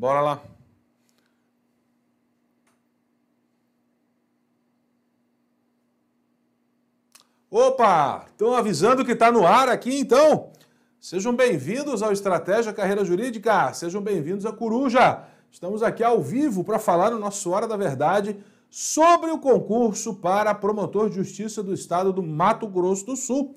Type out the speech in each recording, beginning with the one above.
Bora lá. Opa! Estão avisando que está no ar aqui então? Sejam bem-vindos ao Estratégia Carreira Jurídica, sejam bem-vindos à Coruja. Estamos aqui ao vivo para falar no nosso Hora da Verdade sobre o concurso para promotor de justiça do estado do Mato Grosso do Sul.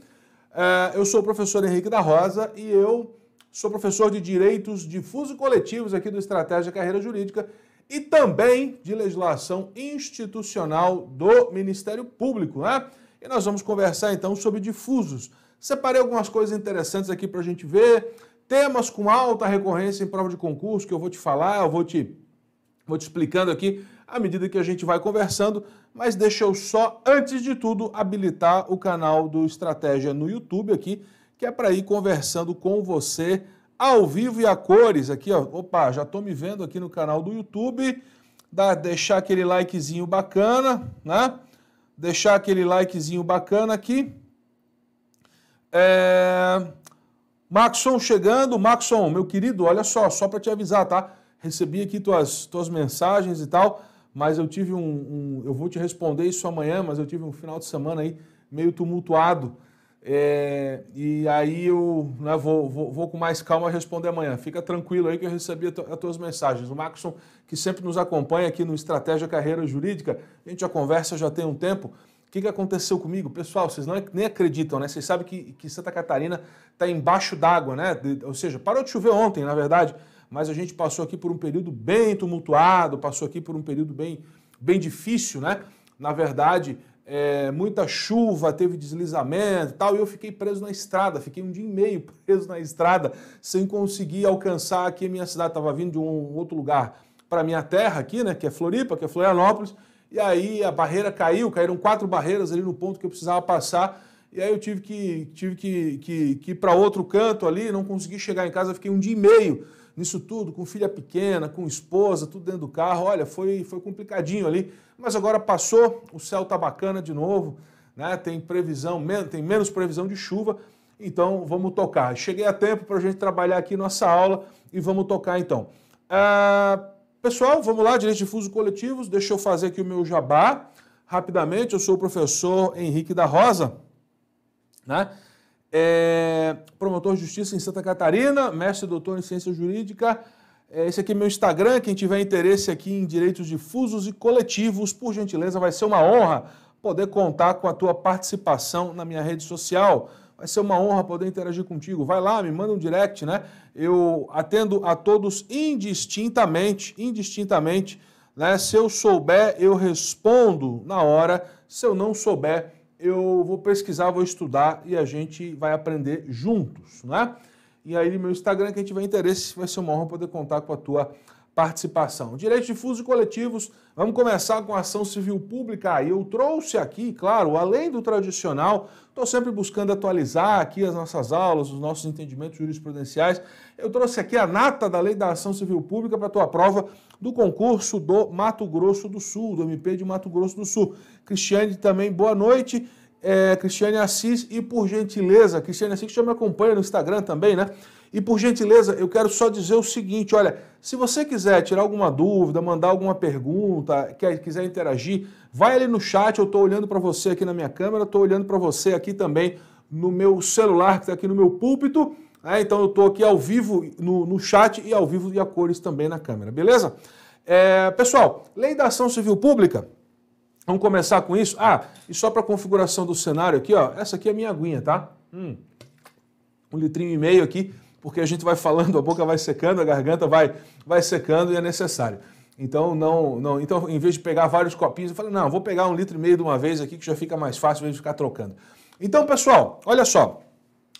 É, eu sou o professor Henrique da Rosa e eu Sou professor de Direitos Difusos e Coletivos aqui do Estratégia Carreira Jurídica e também de Legislação Institucional do Ministério Público, né? E nós vamos conversar então sobre difusos. Separei algumas coisas interessantes aqui para a gente ver, temas com alta recorrência em prova de concurso que eu vou te falar, eu vou te, vou te explicando aqui à medida que a gente vai conversando, mas deixa eu só, antes de tudo, habilitar o canal do Estratégia no YouTube aqui que é para ir conversando com você ao vivo e a cores aqui, ó. Opa, já estou me vendo aqui no canal do YouTube. Dá, deixar aquele likezinho bacana, né? Deixar aquele likezinho bacana aqui. É... Maxon chegando. Maxon, meu querido, olha só, só para te avisar, tá? Recebi aqui tuas, tuas mensagens e tal, mas eu tive um, um, Eu vou te responder isso amanhã, mas eu tive um final de semana aí meio tumultuado. É, e aí eu né, vou, vou, vou, com mais calma responder amanhã. Fica tranquilo aí que eu recebi as tuas mensagens. O Maxson, que sempre nos acompanha aqui no Estratégia Carreira Jurídica, a gente já conversa já tem um tempo. O que, que aconteceu comigo? Pessoal, vocês não, nem acreditam, né? Vocês sabem que, que Santa Catarina está embaixo d'água, né? De, ou seja, parou de chover ontem, na verdade, mas a gente passou aqui por um período bem tumultuado, passou aqui por um período bem, bem difícil, né? Na verdade, é, muita chuva, teve deslizamento tal, e eu fiquei preso na estrada, fiquei um dia e meio preso na estrada, sem conseguir alcançar aqui a minha cidade, estava vindo de um outro lugar para minha terra aqui, né, que é Floripa, que é Florianópolis, e aí a barreira caiu, caíram quatro barreiras ali no ponto que eu precisava passar, e aí eu tive que, tive que, que, que ir para outro canto ali, não consegui chegar em casa, fiquei um dia e meio nisso tudo, com filha pequena, com esposa, tudo dentro do carro. Olha, foi, foi complicadinho ali, mas agora passou, o céu tá bacana de novo, né? Tem previsão, tem menos previsão de chuva, então vamos tocar. Cheguei a tempo para a gente trabalhar aqui nossa aula e vamos tocar então. Ah, pessoal, vamos lá, direitos difusos coletivos, deixa eu fazer aqui o meu jabá rapidamente. Eu sou o professor Henrique da Rosa, né? é, promotor de justiça em Santa Catarina, mestre doutor em ciência jurídica. É, esse aqui é meu Instagram. Quem tiver interesse aqui em direitos difusos e coletivos, por gentileza, vai ser uma honra poder contar com a tua participação na minha rede social. Vai ser uma honra poder interagir contigo. Vai lá, me manda um direct, né? Eu atendo a todos indistintamente, indistintamente, né? Se eu souber, eu respondo na hora. Se eu não souber, eu vou pesquisar, vou estudar e a gente vai aprender juntos, né? E aí, meu Instagram, quem tiver interesse, vai ser uma honra poder contar com a tua participação. Direitos difusos e coletivos, vamos começar com a ação civil pública. Aí eu trouxe aqui, claro, além do tradicional, estou sempre buscando atualizar aqui as nossas aulas, os nossos entendimentos jurisprudenciais. Eu trouxe aqui a nata da lei da ação civil pública para a tua prova do concurso do Mato Grosso do Sul, do MP de Mato Grosso do Sul. Cristiane também, boa noite. É, Cristiane Assis, e por gentileza, Cristiane Assis que já me acompanha no Instagram também, né? E por gentileza, eu quero só dizer o seguinte: olha, se você quiser tirar alguma dúvida, mandar alguma pergunta, quer, quiser interagir, vai ali no chat, eu estou olhando para você aqui na minha câmera, estou olhando para você aqui também no meu celular, que está aqui no meu púlpito. Né? Então eu estou aqui ao vivo no, no, chat e ao vivo e a cores também na câmera, beleza? É, pessoal, lei da ação civil pública. Vamos começar com isso? Ah, e só para configuração do cenário aqui, ó, essa aqui é a minha aguinha, tá? Hum, um litrinho e meio aqui, porque a gente vai falando, a boca vai secando, a garganta vai, vai secando e é necessário. Então, não, não, então, em vez de pegar vários copinhos, eu falei, não, vou pegar um litro e meio de uma vez aqui, que já fica mais fácil, de ficar trocando. Então, pessoal, olha só,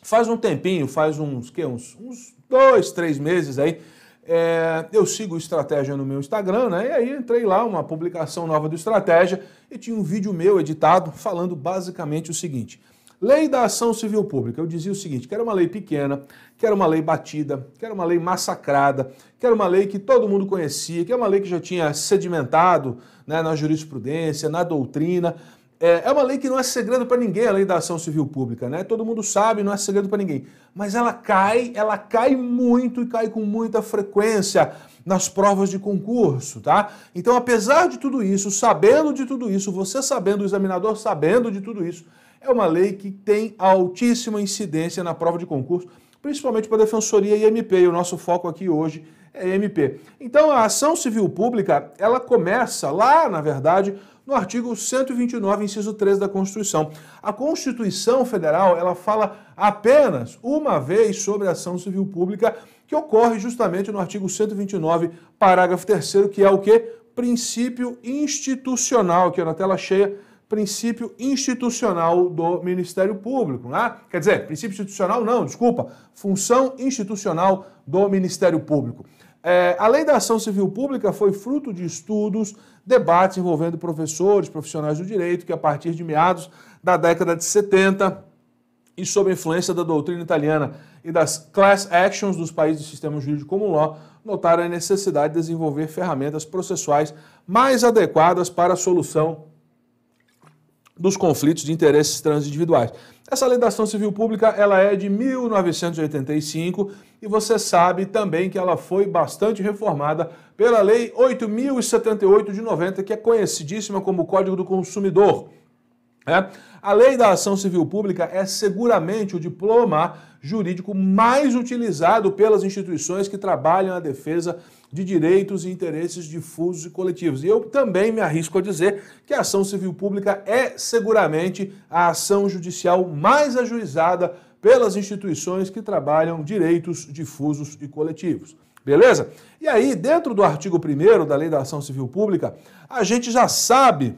faz um tempinho, faz uns, que, uns, uns dois, três meses aí, é, eu sigo Estratégia no meu Instagram, né? E aí entrei lá, uma publicação nova do Estratégia, e tinha um vídeo meu editado falando basicamente o seguinte. Lei da ação civil pública. Eu dizia o seguinte: que era uma lei pequena, que era uma lei batida, que era uma lei massacrada, que era uma lei que todo mundo conhecia, que era é uma lei que já tinha sedimentado né, na jurisprudência, na doutrina. É, é uma lei que não é segredo para ninguém, a lei da ação civil pública, né? Todo mundo sabe, não é segredo para ninguém. Mas ela cai, ela cai muito e cai com muita frequência nas provas de concurso, tá? Então, apesar de tudo isso, sabendo de tudo isso, você sabendo, o examinador sabendo de tudo isso, é uma lei que tem altíssima incidência na prova de concurso, principalmente para defensoria e MP. E o nosso foco aqui hoje é MP. Então, a ação civil pública, ela começa lá, na verdade, no artigo 129, inciso 3 da Constituição. A Constituição Federal, ela fala apenas uma vez sobre a ação civil pública, que ocorre justamente no artigo 129, parágrafo 3 que é o que? Princípio institucional, aqui é na tela cheia, princípio institucional do Ministério Público, né? Quer dizer, princípio institucional não, desculpa, função institucional do Ministério Público. É, a lei da ação civil pública foi fruto de estudos, debates envolvendo professores, profissionais do direito, que a partir de meados da década de 70 e sob a influência da doutrina italiana e das class actions dos países do sistema jurídico comum law, notaram a necessidade de desenvolver ferramentas processuais mais adequadas para a solução dos conflitos de interesses transindividuais. Essa lei da ação civil pública ela é de 1985 e você sabe também que ela foi bastante reformada pela Lei 8078 de 90, que é conhecidíssima como Código do Consumidor. É? A lei da ação civil pública é seguramente o diploma jurídico mais utilizado pelas instituições que trabalham a defesa de direitos e interesses difusos e coletivos. E eu também me arrisco a dizer que a ação civil pública é seguramente a ação judicial mais ajuizada pelas instituições que trabalham direitos difusos e coletivos. Beleza? E aí, dentro do artigo 1 da Lei da Ação Civil Pública, a gente já sabe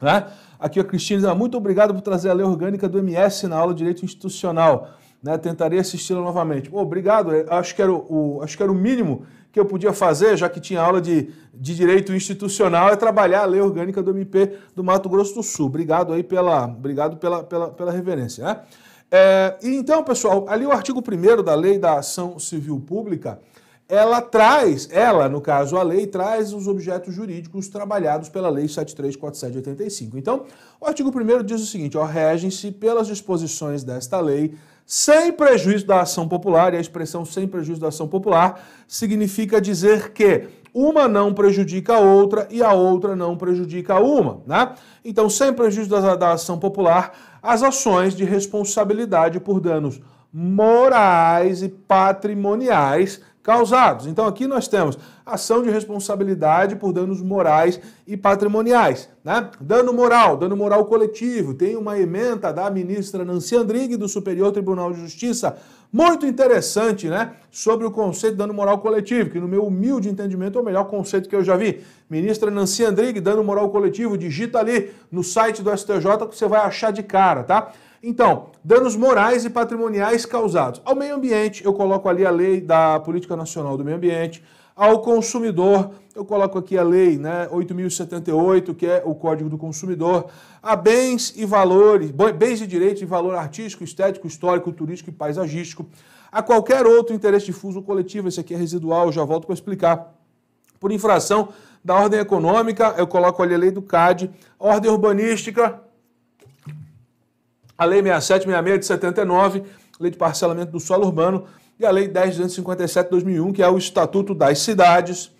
né, Aqui a Cristina ah, muito obrigado por trazer a lei orgânica do MS na aula de Direito Institucional. Né? Tentarei assisti-la novamente. Oh, obrigado, é, acho que, era o, o, acho que era o mínimo que eu podia fazer, já que tinha aula de, de Direito Institucional, é trabalhar a lei orgânica do MP do Mato Grosso do Sul. Obrigado aí pela, obrigado pela, pela, pela reverência. Né? É, então, pessoal, ali o artigo 1 da Lei da Ação Civil Pública, ela traz, ela, no caso a lei, traz os objetos jurídicos trabalhados pela Lei 734785. Então, o artigo 1 diz o seguinte: regem-se pelas disposições desta lei, sem prejuízo da ação popular, e a expressão sem prejuízo da ação popular significa dizer que uma não prejudica a outra e a outra não prejudica a uma. Né? Então, sem prejuízo da, da ação popular, as ações de responsabilidade por danos morais e patrimoniais causados. Então aqui nós temos ação de responsabilidade por danos morais e patrimoniais, né? Dano moral, dano moral coletivo, tem uma emenda da ministra Nancy Andrighi do Superior Tribunal de Justiça muito interessante, né, sobre o conceito de dano moral coletivo, que no meu humilde entendimento é o melhor conceito que eu já vi. Ministra Nancy Andrighi, dano moral coletivo, digita ali no site do STJ que você vai achar de cara, tá? Então, danos morais e patrimoniais causados ao meio ambiente, eu coloco ali a lei da Política Nacional do Meio Ambiente, ao consumidor, eu coloco aqui a lei né, 8.078, que é o Código do Consumidor, a bens e valores, bens e direitos de valor artístico, estético, histórico, turístico e paisagístico, a qualquer outro interesse difuso coletivo, esse aqui é residual, eu já volto para explicar, por infração da ordem econômica, eu coloco ali a lei do CAD, ordem urbanística, a Lei 6766 de 79, Lei de Parcelamento do Solo Urbano, e a Lei 10.257 de 2001, que é o Estatuto das Cidades.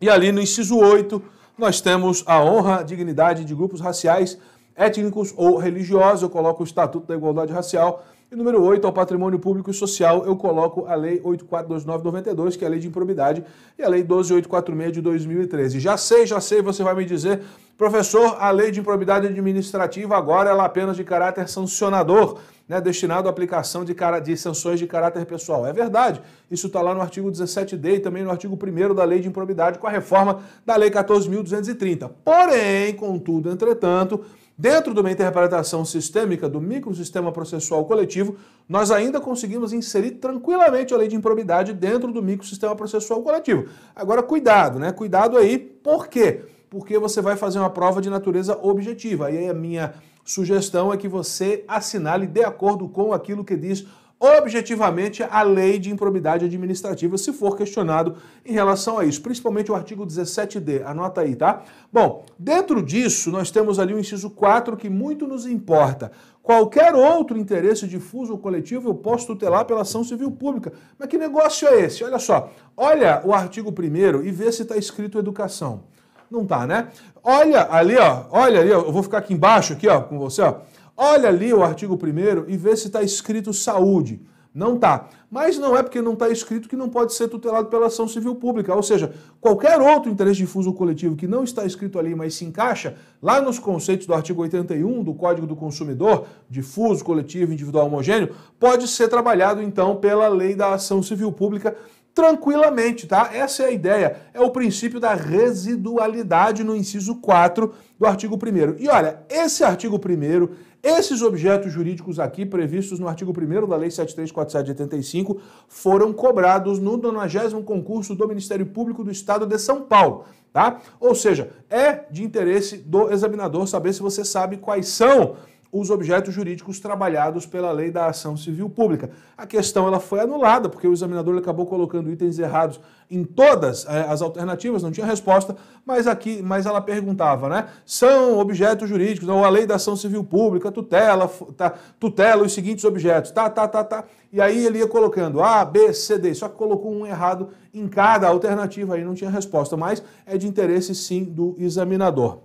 E ali no inciso 8, nós temos a honra, a dignidade de grupos raciais, étnicos ou religiosos. Eu coloco o Estatuto da Igualdade Racial e número 8, ao patrimônio público e social, eu coloco a Lei 842992, que é a Lei de Improbidade, e a Lei 12846 de 2013. Já sei, já sei, você vai me dizer, professor, a Lei de Improbidade Administrativa agora ela é apenas de caráter sancionador, né, destinado à aplicação de, cara, de sanções de caráter pessoal. É verdade, isso está lá no artigo 17D e também no artigo 1 da Lei de Improbidade, com a reforma da Lei 14.230. Porém, contudo, entretanto Dentro de uma interpretação sistêmica do microsistema processual coletivo, nós ainda conseguimos inserir tranquilamente a lei de improbidade dentro do microsistema processual coletivo. Agora, cuidado, né? Cuidado aí, por quê? Porque você vai fazer uma prova de natureza objetiva. E aí a minha sugestão é que você assinale de acordo com aquilo que diz objetivamente a lei de improbidade administrativa se for questionado em relação a isso, principalmente o artigo 17D. Anota aí, tá? Bom, dentro disso, nós temos ali o inciso 4 que muito nos importa. Qualquer outro interesse difuso ou coletivo eu posso tutelar pela ação civil pública. Mas que negócio é esse? Olha só. Olha o artigo 1 e vê se está escrito educação. Não tá, né? Olha ali, ó. Olha ali, ó. Eu vou ficar aqui embaixo aqui, ó, com você, ó. Olha ali o artigo 1 e vê se está escrito saúde. Não está. Mas não é porque não está escrito que não pode ser tutelado pela ação civil pública. Ou seja, qualquer outro interesse difuso coletivo que não está escrito ali, mas se encaixa lá nos conceitos do artigo 81 do Código do Consumidor, difuso, coletivo, individual homogêneo, pode ser trabalhado então pela lei da ação civil pública tranquilamente, tá? Essa é a ideia. É o princípio da residualidade no inciso 4 do artigo 1. E olha, esse artigo 1 esses objetos jurídicos aqui, previstos no artigo 1 da Lei 7347 de 85, foram cobrados no 90 concurso do Ministério Público do Estado de São Paulo. Tá? Ou seja, é de interesse do examinador saber se você sabe quais são os objetos jurídicos trabalhados pela lei da ação civil pública. A questão ela foi anulada, porque o examinador acabou colocando itens errados em todas eh, as alternativas, não tinha resposta, mas aqui, mas ela perguntava, né? São objetos jurídicos, ou a lei da ação civil pública, tutela, tá, tutela os seguintes objetos, tá, tá, tá, tá. E aí ele ia colocando A, B, C, D, só que colocou um errado em cada alternativa, aí não tinha resposta, mas é de interesse sim do examinador.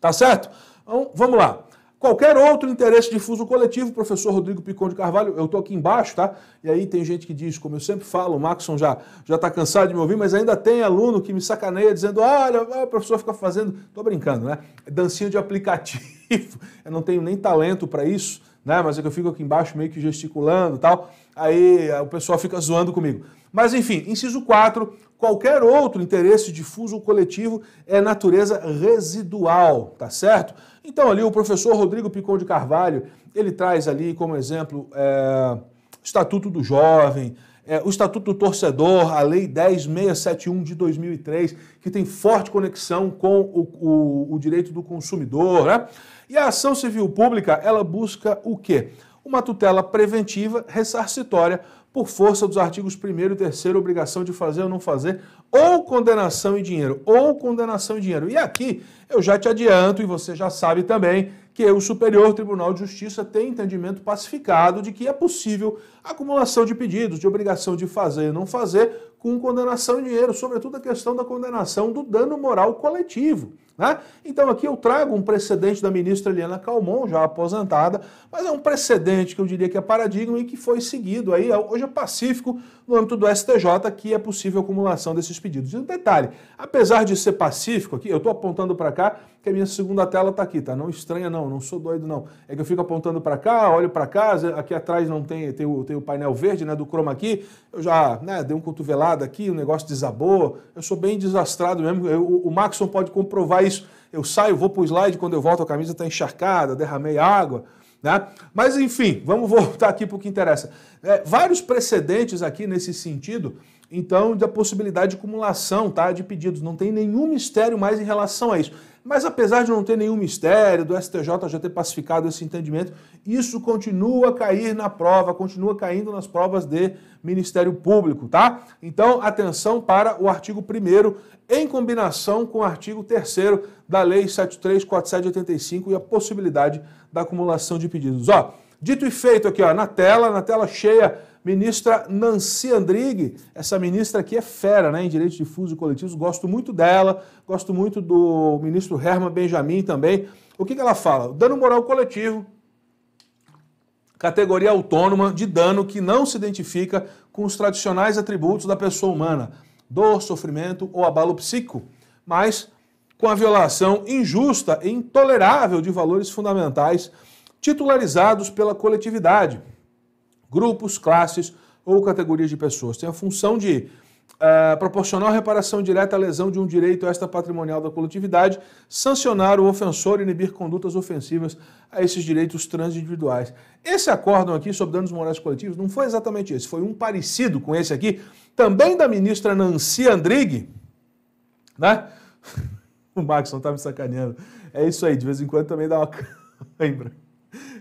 Tá certo? Então, vamos lá. Qualquer outro interesse difuso coletivo, professor Rodrigo Picon de Carvalho, eu estou aqui embaixo, tá? E aí tem gente que diz, como eu sempre falo, o Maxon já está cansado de me ouvir, mas ainda tem aluno que me sacaneia dizendo, olha, o professor fica fazendo, estou brincando, né? É dancinha de aplicativo, eu não tenho nem talento para isso, né? Mas é que eu fico aqui embaixo meio que gesticulando tal, aí eh, o pessoal fica zoando comigo. Mas enfim, inciso 4, qualquer outro interesse difuso coletivo é natureza residual, tá certo? Então, ali o professor Rodrigo Picon de Carvalho, ele traz ali como exemplo é, Estatuto do Jovem, é, o Estatuto do Torcedor, a Lei 10671 de 2003, que tem forte conexão com o, o, o direito do consumidor. Né? E a ação civil pública, ela busca o quê? Uma tutela preventiva ressarcitória por força dos artigos 1 e 3, obrigação de fazer ou não fazer, ou condenação em dinheiro, ou condenação em dinheiro. E aqui eu já te adianto, e você já sabe também, que o Superior Tribunal de Justiça tem entendimento pacificado de que é possível acumulação de pedidos, de obrigação de fazer e não fazer, com condenação em dinheiro, sobretudo a questão da condenação do dano moral coletivo. Né? Então aqui eu trago um precedente da ministra Eliana Calmon, já aposentada, mas é um precedente que eu diria que é paradigma e que foi seguido aí, hoje é pacífico no âmbito do STJ, que é possível acumulação desses pedidos. E um detalhe, apesar de ser pacífico aqui, eu estou apontando para cá, que a minha segunda tela está aqui, tá? Não estranha não, não sou doido não. É que eu fico apontando para cá, olho para cá, aqui atrás não tem, tem, tem tem o painel verde né, do Chroma aqui, eu já né, dei um cotovelado aqui, o negócio desabou, eu sou bem desastrado mesmo, eu, o Maxon pode comprovar isso. Eu saio, vou para o slide, quando eu volto a camisa está encharcada, derramei água. Né? Mas enfim, vamos voltar aqui para o que interessa. É, vários precedentes aqui nesse sentido então da possibilidade de acumulação tá, de pedidos. Não tem nenhum mistério mais em relação a isso. Mas apesar de não ter nenhum mistério, do STJ já ter pacificado esse entendimento, isso continua a cair na prova, continua caindo nas provas de Ministério Público, tá? Então, atenção para o artigo 1 em combinação com o artigo 3 da Lei 734785 e a possibilidade da acumulação de pedidos. Ó, dito e feito aqui, ó, na tela, na tela cheia ministra Nancy Andrighi. Essa ministra aqui é fera né, em direitos difusos e coletivos, gosto muito dela, gosto muito do ministro Herman Benjamin também. O que, que ela fala? Dano moral coletivo, categoria autônoma de dano que não se identifica com os tradicionais atributos da pessoa humana, dor, sofrimento ou abalo psíquico, mas com a violação injusta e intolerável de valores fundamentais titularizados pela coletividade grupos, classes ou categorias de pessoas. Tem a função de uh, proporcionar reparação direta à lesão de um direito patrimonial da coletividade, sancionar o ofensor e inibir condutas ofensivas a esses direitos transindividuais. Esse acórdão aqui sobre danos morais coletivos não foi exatamente esse, foi um parecido com esse aqui, também da ministra Nancy Andrighi, né? o Max não tá me sacaneando. É isso aí, de vez em quando também dá uma lembra.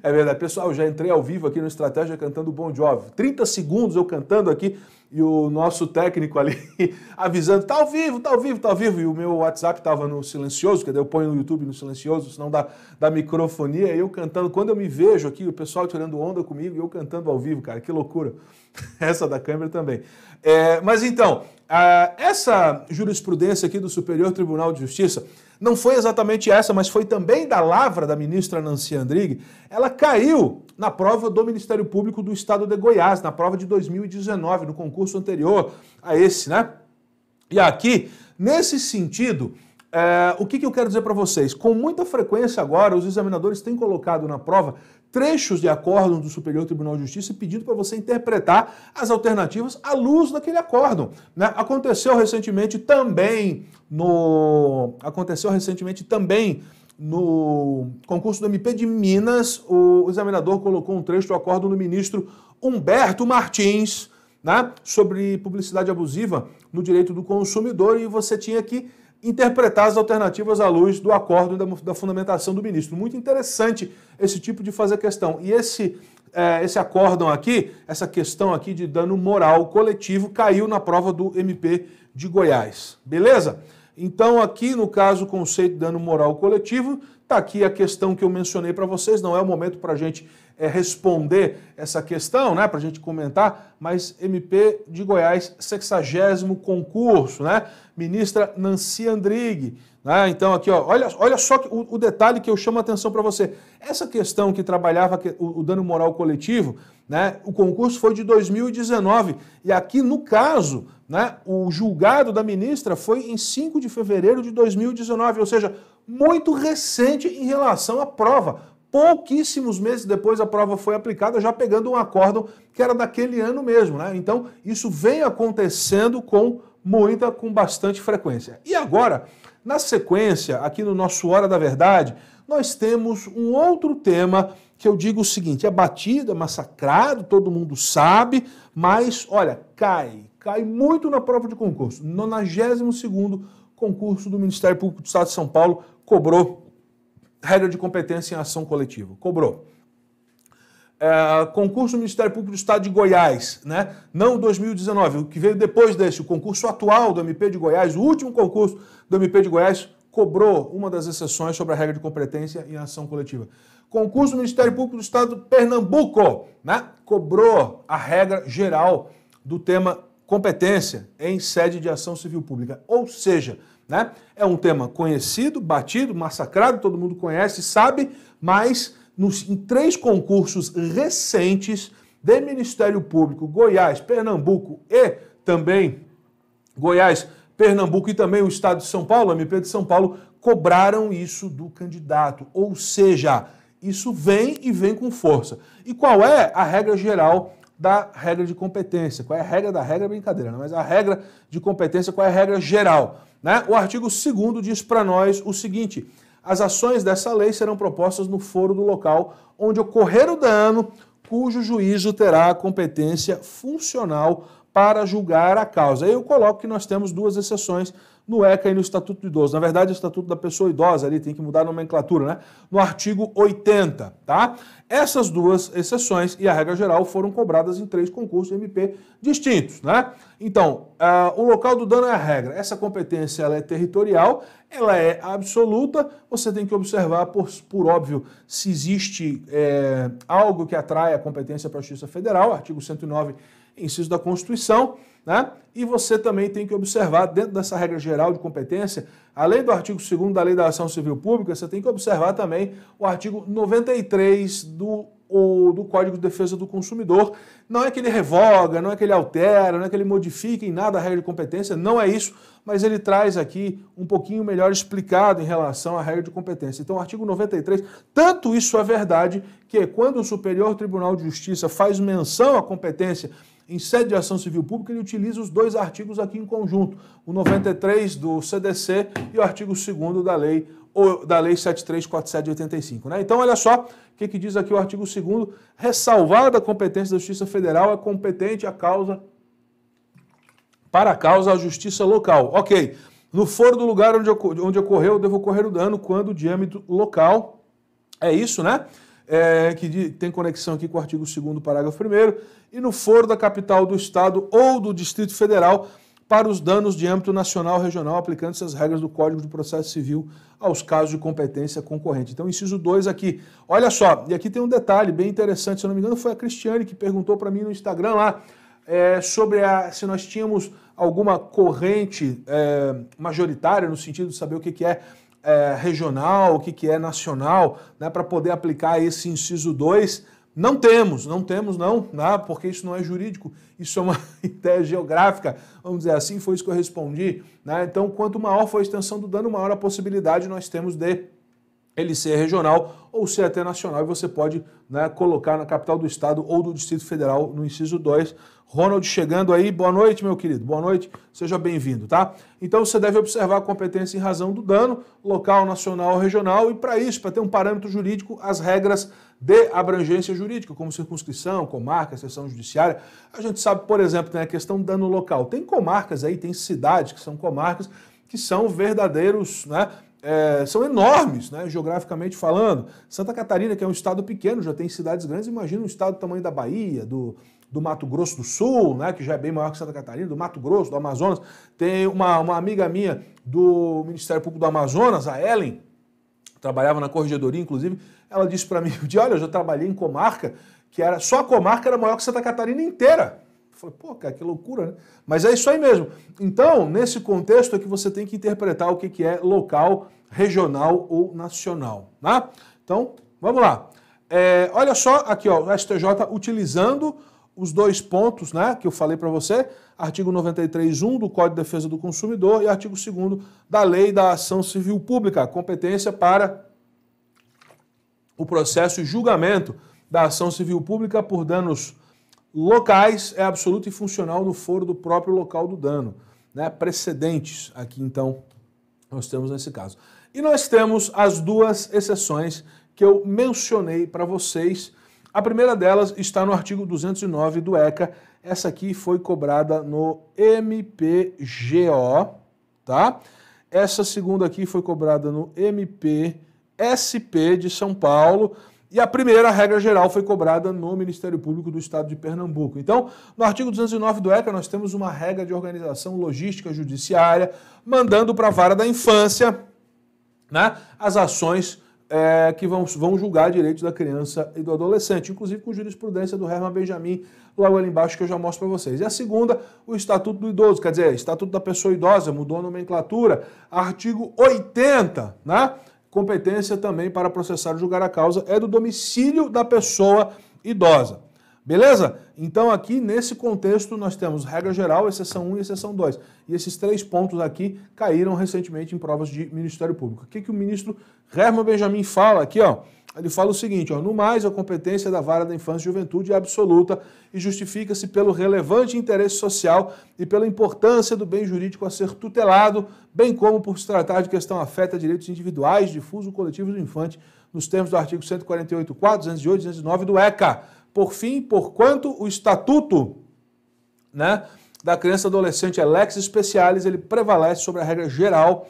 É verdade. Pessoal, já entrei ao vivo aqui no Estratégia cantando Bon Jovi. 30 segundos eu cantando aqui e o nosso técnico ali avisando, tá ao vivo, tá ao vivo, tá ao vivo. E o meu WhatsApp tava no silencioso, quer dizer, eu ponho no YouTube no silencioso, senão dá, dá microfonia. E eu cantando, quando eu me vejo aqui, o pessoal tirando onda comigo e eu cantando ao vivo, cara, que loucura. Essa da câmera também. É, mas então... Ah, essa jurisprudência aqui do Superior Tribunal de Justiça não foi exatamente essa, mas foi também da lavra da ministra Nancy Andrighi. Ela caiu na prova do Ministério Público do Estado de Goiás, na prova de 2019, no concurso anterior a esse, né? E aqui, nesse sentido, é, o que, que eu quero dizer para vocês? Com muita frequência agora, os examinadores têm colocado na prova trechos de acórdão do Superior Tribunal de Justiça pedindo para você interpretar as alternativas à luz daquele acórdão. Né? Aconteceu recentemente também no aconteceu recentemente também no concurso do MP de Minas, o examinador colocou um trecho do acórdão do ministro Humberto Martins né? sobre publicidade abusiva no direito do consumidor e você tinha que interpretar as alternativas à luz do acordo e da, da fundamentação do ministro. Muito interessante esse tipo de fazer questão. E esse, é, esse acórdão aqui, essa questão aqui de dano moral coletivo, caiu na prova do MP de Goiás. Beleza? Então, aqui no caso, o conceito de dano moral coletivo Está aqui a questão que eu mencionei para vocês, não é o momento para a gente é, responder essa questão, né, para a gente comentar, mas MP de Goiás, 60 concurso, né, ministra Nancy Andrigue. Né, então, aqui, ó, olha, olha só que, o, o, detalhe que eu chamo a atenção para você. Essa questão que trabalhava que, o, o dano moral coletivo, né, o concurso foi de 2019, e aqui, no caso, né? O julgado da ministra foi em 5 de fevereiro de 2019, ou seja, muito recente em relação à prova. Pouquíssimos meses depois a prova foi aplicada, já pegando um acórdão que era daquele ano mesmo. Né? Então, isso vem acontecendo com muita, com bastante frequência. E agora, na sequência, aqui no nosso Hora da Verdade, nós temos um outro tema que eu digo o seguinte: é batido, é massacrado, todo mundo sabe, mas olha, cai, cai muito na prova de concurso. 92 concurso do Ministério Público do Estado de São Paulo cobrou regra de competência em ação coletiva. Cobrou. É, concurso do Ministério Público do Estado de Goiás, né? não 2019, o que veio depois desse, o concurso atual do MP de Goiás, o último concurso do MP de Goiás, cobrou uma das exceções sobre a regra de competência em ação coletiva. Concurso do Ministério Público do Estado de Pernambuco, né? cobrou a regra geral do tema competência em sede de ação civil pública. Ou seja, né, é um tema conhecido, batido, massacrado, todo mundo conhece, sabe, mas nos, em três concursos recentes de Ministério Público, Goiás, Pernambuco e também Goiás, Pernambuco e também o Estado de São Paulo, MP de São Paulo, cobraram isso do candidato. Ou seja, isso vem e vem com força. E qual é a regra geral da regra de competência. Qual é a regra da regra? É brincadeira, né? mas a regra de competência, qual é a regra geral? Né? O artigo 2 diz para nós o seguinte: as ações dessa lei serão propostas no foro do local onde ocorrer o dano, cujo juízo terá a competência funcional para julgar a causa. Aí eu coloco que nós temos duas exceções no ECA e no Estatuto do Idoso. Na verdade, o Estatuto da Pessoa Idosa ali tem que mudar a nomenclatura, né? No artigo 80, tá? Essas duas exceções e a regra geral foram cobradas em três concursos MP distintos, né? Então, uh, o local do dano é a regra. Essa competência ela é territorial, ela é absoluta. Você tem que observar, por, por óbvio, se existe é, algo que atrai a competência para a Justiça Federal, artigo 109 inciso da Constituição, né? E você também tem que observar, dentro dessa regra geral de competência, além do artigo 2 da Lei da Ação Civil Pública, você tem que observar também o artigo 93 do, o, do Código de Defesa do Consumidor. Não é que ele revoga, não é que ele altera, não é que ele modifique em nada a regra de competência, não é isso, mas ele traz aqui um pouquinho melhor explicado em relação à regra de competência. Então, o artigo 93, tanto isso é verdade que quando o Superior Tribunal de Justiça faz menção à competência em sede de ação civil pública, ele utiliza os dois artigos aqui em conjunto, o 93 do CDC e o artigo 2 da lei da lei 7347 de 85, né? Então, olha só o que, que diz aqui o artigo 2 ressalvada a competência da Justiça Federal, é competente a causa para a causa a justiça local. OK. No foro do lugar onde, onde ocorreu, devo ocorrer o dano quando o diâmetro local é isso, né? é, que tem conexão aqui com o artigo 2 parágrafo 1 e no foro da capital do Estado ou do Distrito Federal para os danos de âmbito nacional ou regional, aplicando-se as regras do Código de Processo Civil aos casos de competência concorrente. Então, inciso 2 aqui. Olha só, e aqui tem um detalhe bem interessante, se eu não me engano, foi a Cristiane que perguntou para mim no Instagram lá é, sobre a, se nós tínhamos alguma corrente é, majoritária, no sentido de saber o que, que é é, regional, o que, que é nacional, né, para poder aplicar esse inciso 2. Não temos, não temos não, né, porque isso não é jurídico, isso é uma ideia geográfica, vamos dizer assim, foi isso que eu respondi. Né? Então, quanto maior for a extensão do dano, maior a possibilidade nós temos de ele ser regional ou ser até nacional, e você pode né, colocar na capital do estado ou do Distrito Federal no inciso 2. Ronald chegando aí, boa noite, meu querido, boa noite, seja bem-vindo, tá? Então você deve observar a competência em razão do dano, local, nacional ou regional, e para isso, para ter um parâmetro jurídico, as regras de abrangência jurídica, como circunscrição, comarca, seção judiciária. A gente sabe, por exemplo, tem a questão do dano local. Tem comarcas aí, tem cidades que são comarcas que são verdadeiros né, é, são enormes, né, geograficamente falando. Santa Catarina, que é um estado pequeno, já tem cidades grandes, imagina um estado do tamanho da Bahia, do, do Mato Grosso do Sul, né, que já é bem maior que Santa Catarina, do Mato Grosso, do Amazonas. Tem uma, uma amiga minha do Ministério Público do Amazonas, a Ellen, trabalhava na corregedoria, inclusive, ela disse para mim, olha, eu já trabalhei em comarca, que era só a comarca era maior que Santa Catarina inteira. Falei, pô, cara, que loucura, né? Mas é isso aí mesmo. Então, nesse contexto é que você tem que interpretar o que, que é local, regional ou nacional, tá? Então, vamos lá. É, olha só aqui, ó, o STJ utilizando os dois pontos né, que eu falei para você, artigo 93.1 do Código de Defesa do Consumidor e artigo 2 da Lei da Ação Civil Pública, competência para o processo e julgamento da ação civil pública por danos locais é absoluto e funcional no foro do próprio local do dano. Né? Precedentes aqui, então, nós temos nesse caso. E nós temos as duas exceções que eu mencionei para vocês. A primeira delas está no artigo 209 do ECA. Essa aqui foi cobrada no MPGO, tá? Essa segunda aqui foi cobrada no MPSP de São Paulo. E a primeira regra geral foi cobrada no Ministério Público do Estado de Pernambuco. Então, no artigo 209 do ECA, nós temos uma regra de organização logística judiciária, mandando para a vara da infância né, as ações é, que vão, vão julgar direitos da criança e do adolescente, inclusive com jurisprudência do Herman Benjamin, logo ali embaixo que eu já mostro para vocês. E a segunda, o Estatuto do Idoso, quer dizer, Estatuto da Pessoa Idosa, mudou a nomenclatura, artigo 80, né? Competência também para processar e julgar a causa é do domicílio da pessoa idosa. Beleza? Então, aqui nesse contexto, nós temos regra geral, exceção 1 e exceção 2. E esses três pontos aqui caíram recentemente em provas de Ministério Público. O que, que o ministro Herman Benjamin fala aqui, ó? ele fala o seguinte: ó, no mais, a competência da vara da infância e juventude é absoluta e justifica-se pelo relevante interesse social e pela importância do bem jurídico a ser tutelado, bem como por se tratar de questão afeta direitos individuais, difuso, coletivo do infante, nos termos do artigo 148, 4, 208, 209 do ECA. Por fim, porquanto o estatuto né, da criança adolescente é lex specialis, ele prevalece sobre a regra geral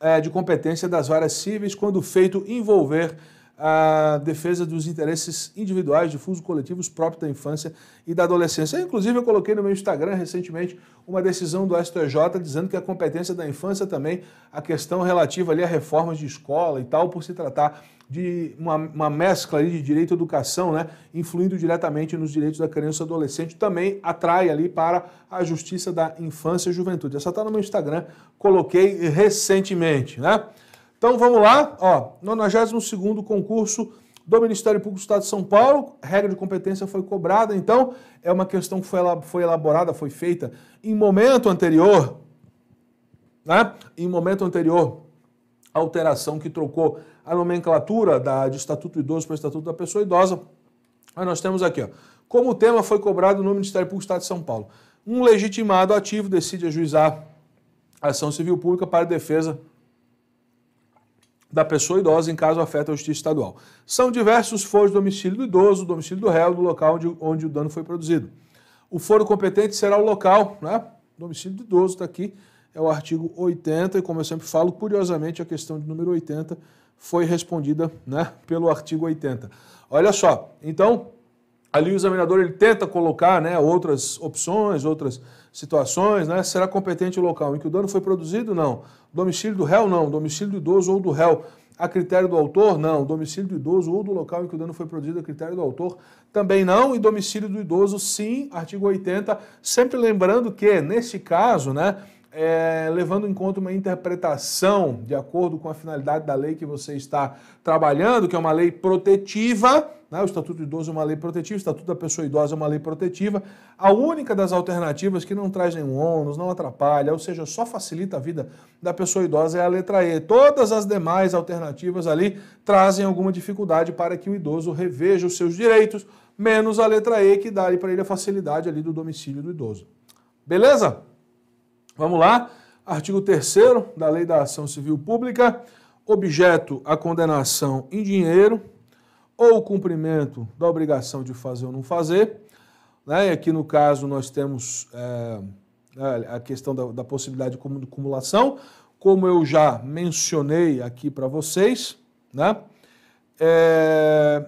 eh, de competência das varas cíveis quando feito envolver a defesa dos interesses individuais, difusos, coletivos próprios da infância e da adolescência. Inclusive, eu coloquei no meu Instagram recentemente uma decisão do STJ dizendo que a competência da infância também, a questão relativa ali a reformas de escola e tal, por se tratar de uma, uma mescla ali de direito à educação, né, influindo diretamente nos direitos da criança e adolescente, também atrai ali para a justiça da infância e juventude. Essa está no meu Instagram, coloquei recentemente, né? Então vamos lá, ó, 92 concurso do Ministério Público do Estado de São Paulo, regra de competência foi cobrada, então é uma questão que foi elaborada, foi feita em momento anterior, né? Em momento anterior, a alteração que trocou a nomenclatura da, de Estatuto Idoso para Estatuto da Pessoa Idosa. Aí nós temos aqui, ó, como o tema foi cobrado no Ministério Público do Estado de São Paulo. Um legitimado ativo decide ajuizar ação civil pública para defesa da pessoa idosa em caso afeta a justiça estadual. São diversos foros do domicílio do idoso, do domicílio do réu, do local onde, onde o dano foi produzido. O foro competente será o local, né? Domicílio do idoso está aqui, é o artigo 80, e como eu sempre falo, curiosamente, a questão de número 80 foi respondida né, pelo artigo 80. Olha só, então, ali o examinador ele tenta colocar né, outras opções, outras situações, né, será competente o local em que o dano foi produzido? Não. Domicílio do réu? Não. Domicílio do idoso ou do réu? A critério do autor? Não. Domicílio do idoso ou do local em que o dano foi produzido? A critério do autor? Também não. E domicílio do idoso? Sim. Artigo 80. Sempre lembrando que, neste caso, né, é, levando em conta uma interpretação de acordo com a finalidade da lei que você está trabalhando, que é uma lei protetiva, né? o Estatuto do Idoso é uma lei protetiva, o Estatuto da Pessoa Idosa é uma lei protetiva, a única das alternativas que não traz nenhum ônus, não atrapalha, ou seja, só facilita a vida da pessoa idosa é a letra E. Todas as demais alternativas ali trazem alguma dificuldade para que o idoso reveja os seus direitos, menos a letra E, que dá para ele a facilidade ali do domicílio do idoso. Beleza? Vamos lá? Artigo 3 da Lei da Ação Civil Pública, objeto a condenação em dinheiro ou o cumprimento da obrigação de fazer ou não fazer. Né? E aqui, no caso, nós temos é, a questão da, da possibilidade de cumulação, como eu já mencionei aqui para vocês, né? É,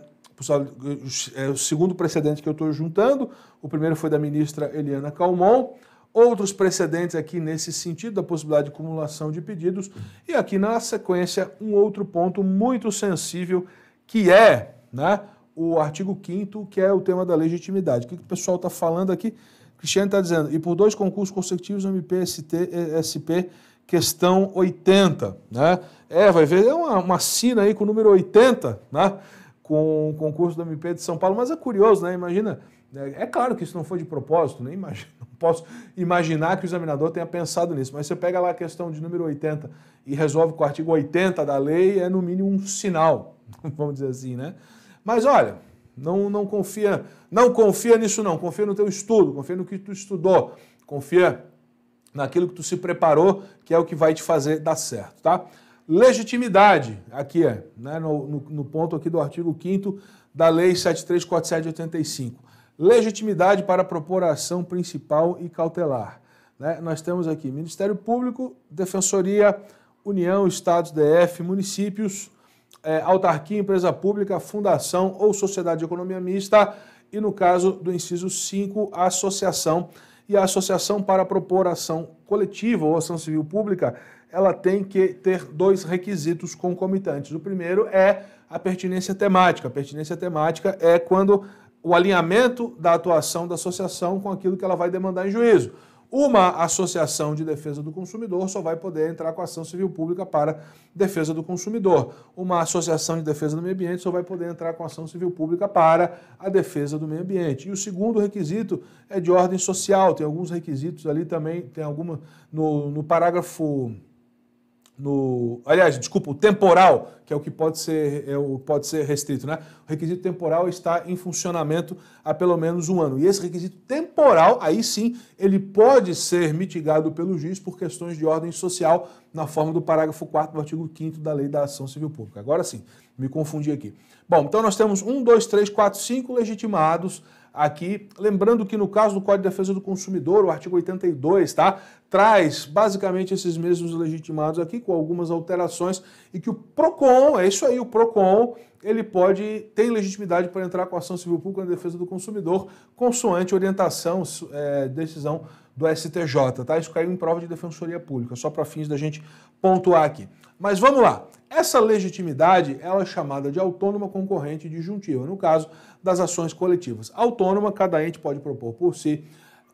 é, o segundo precedente que eu estou juntando, o primeiro foi da ministra Eliana Calmon, outros precedentes aqui nesse sentido, da possibilidade de acumulação de pedidos. E aqui na sequência, um outro ponto muito sensível, que é né, o artigo 5 que é o tema da legitimidade. O que, o pessoal está falando aqui? Cristiano está dizendo, e por dois concursos consecutivos no MPST, SP, questão 80, né? É, vai ver, é uma, uma sina aí com o número 80, né? Com o concurso do MP de São Paulo, mas é curioso, né? Imagina, é, é claro que isso não foi de propósito, nem imagino, não posso imaginar que o examinador tenha pensado nisso, mas você pega lá a questão de número 80 e resolve com o artigo 80 da lei, é no mínimo um sinal, vamos dizer assim, né? Mas olha, não, não confia, não confia nisso não, confia no teu estudo, confia no que tu estudou, confia naquilo que tu se preparou, que é o que vai te fazer dar certo, tá? Legitimidade, aqui, é, né, no, no, no ponto aqui do artigo 5 da Lei 7347 de 85 legitimidade para propor a ação principal e cautelar. Né? Nós temos aqui Ministério Público, Defensoria, União, Estados, DF, municípios, é, autarquia, empresa pública, fundação ou sociedade de economia mista e, no caso do inciso 5, a associação. E a associação para propor ação coletiva ou ação civil pública, ela tem que ter dois requisitos concomitantes. O primeiro é a pertinência temática. A pertinência temática é quando o alinhamento da atuação da associação com aquilo que ela vai demandar em juízo. Uma associação de defesa do consumidor só vai poder entrar com a ação civil pública para defesa do consumidor. Uma associação de defesa do meio ambiente só vai poder entrar com a ação civil pública para a defesa do meio ambiente. E o segundo requisito é de ordem social, tem alguns requisitos ali também, tem alguma no, no parágrafo no. Aliás, desculpa, o temporal, que é o que pode ser, é o, pode ser restrito, né? O requisito temporal está em funcionamento há pelo menos um ano. E esse requisito temporal, aí sim, ele pode ser mitigado pelo juiz por questões de ordem social, na forma do parágrafo 4 do artigo 5 da Lei da Ação Civil Pública. Agora sim, me confundi aqui. Bom, então nós temos um, dois, três, quatro, cinco legitimados aqui. Lembrando que no caso do Código de Defesa do Consumidor, o artigo 82, tá? Traz basicamente esses mesmos legitimados aqui, com algumas alterações, e que o PROCON, é isso aí, o PROCON, ele pode, tem legitimidade para entrar com a ação civil pública na defesa do consumidor, consoante orientação, é, decisão do STJ, tá? Isso caiu em prova de defensoria pública, só para fins da gente pontuar aqui. Mas vamos lá. Essa legitimidade ela é chamada de autônoma concorrente disjuntiva, no caso das ações coletivas. Autônoma, cada ente pode propor por si.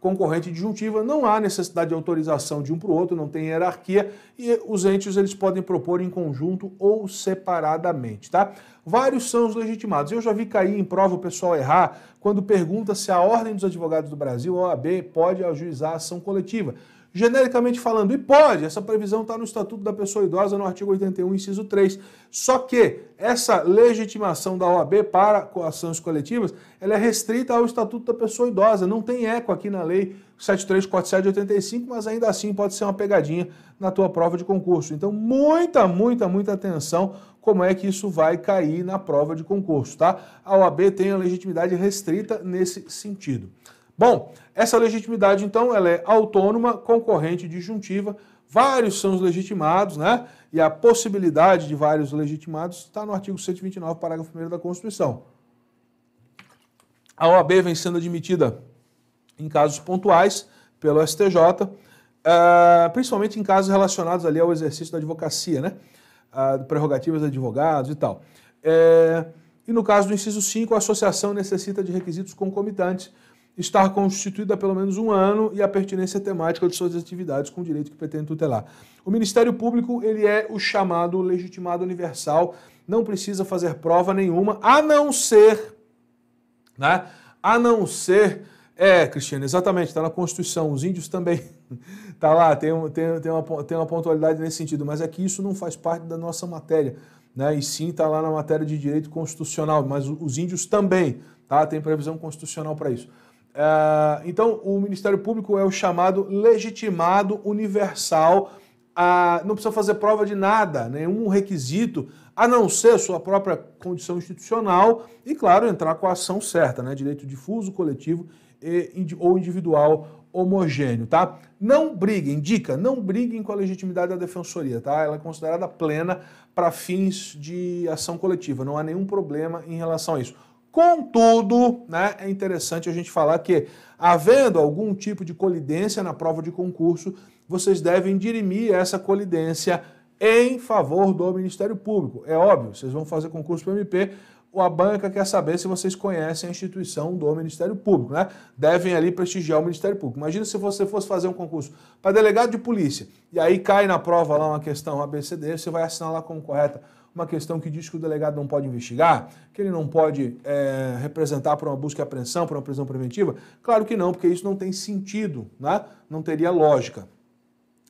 Concorrente disjuntiva, não há necessidade de autorização de um para o outro, não tem hierarquia e os entes eles podem propor em conjunto ou separadamente, tá? Vários são os legitimados. Eu já vi cair em prova o pessoal errar quando pergunta se a Ordem dos Advogados do Brasil, a OAB, pode ajuizar a ação coletiva genericamente falando. E pode, essa previsão está no Estatuto da Pessoa Idosa, no artigo 81, inciso 3. Só que essa legitimação da OAB para ações coletivas, ela é restrita ao Estatuto da Pessoa Idosa, não tem eco aqui na lei 7347/85, mas ainda assim pode ser uma pegadinha na tua prova de concurso. Então, muita, muita, muita atenção como é que isso vai cair na prova de concurso, tá? A OAB tem a legitimidade restrita nesse sentido. Bom, essa legitimidade, então, ela é autônoma, concorrente, disjuntiva. Vários são os legitimados, né? E a possibilidade de vários legitimados está no artigo 129, parágrafo 1 da Constituição. A OAB vem sendo admitida em casos pontuais pelo STJ, eh, principalmente em casos relacionados ali ao exercício da advocacia, né? Ah, prerrogativas de advogados e tal. Eh, e no caso do inciso 5, a associação necessita de requisitos concomitantes estar constituída há pelo menos um ano e a pertinência temática de suas atividades com o direito que pretende tutelar. O Ministério Público ele é o chamado legitimado universal, não precisa fazer prova nenhuma, a não ser, né? A não ser, é, Cristiano, exatamente, está na Constituição, os índios também, tá lá, tem, tem, tem, uma, tem uma pontualidade nesse sentido, mas é que isso não faz parte da nossa matéria, né? E sim está lá na matéria de direito constitucional, mas os índios também, tá? Tem previsão constitucional para isso. Ah, então, o Ministério Público é o chamado legitimado universal. Uh, não precisa fazer prova de nada, nenhum requisito, a não ser sua própria condição institucional e, claro, entrar com a ação certa, né? Direito difuso, coletivo e, ou individual homogêneo, tá? Não briguem, dica, não briguem com a legitimidade da defensoria, tá? Ela é considerada plena para fins de ação coletiva, não há nenhum problema em relação a isso. Contudo, né, é interessante a gente falar que, havendo algum tipo de colidência na prova de concurso, vocês devem dirimir essa colidência em favor do Ministério Público. É óbvio, vocês vão fazer concurso para MP, a banca quer saber se vocês conhecem a instituição do Ministério Público, né? Devem ali prestigiar o Ministério Público. Imagina se você fosse fazer um concurso para delegado de polícia e aí cai na prova lá uma questão ABCD, você vai assinar lá como correta uma questão que diz que o delegado não pode investigar, que ele não pode é, representar para uma busca e apreensão, para uma prisão preventiva? Claro que não, porque isso não tem sentido, né? não teria lógica.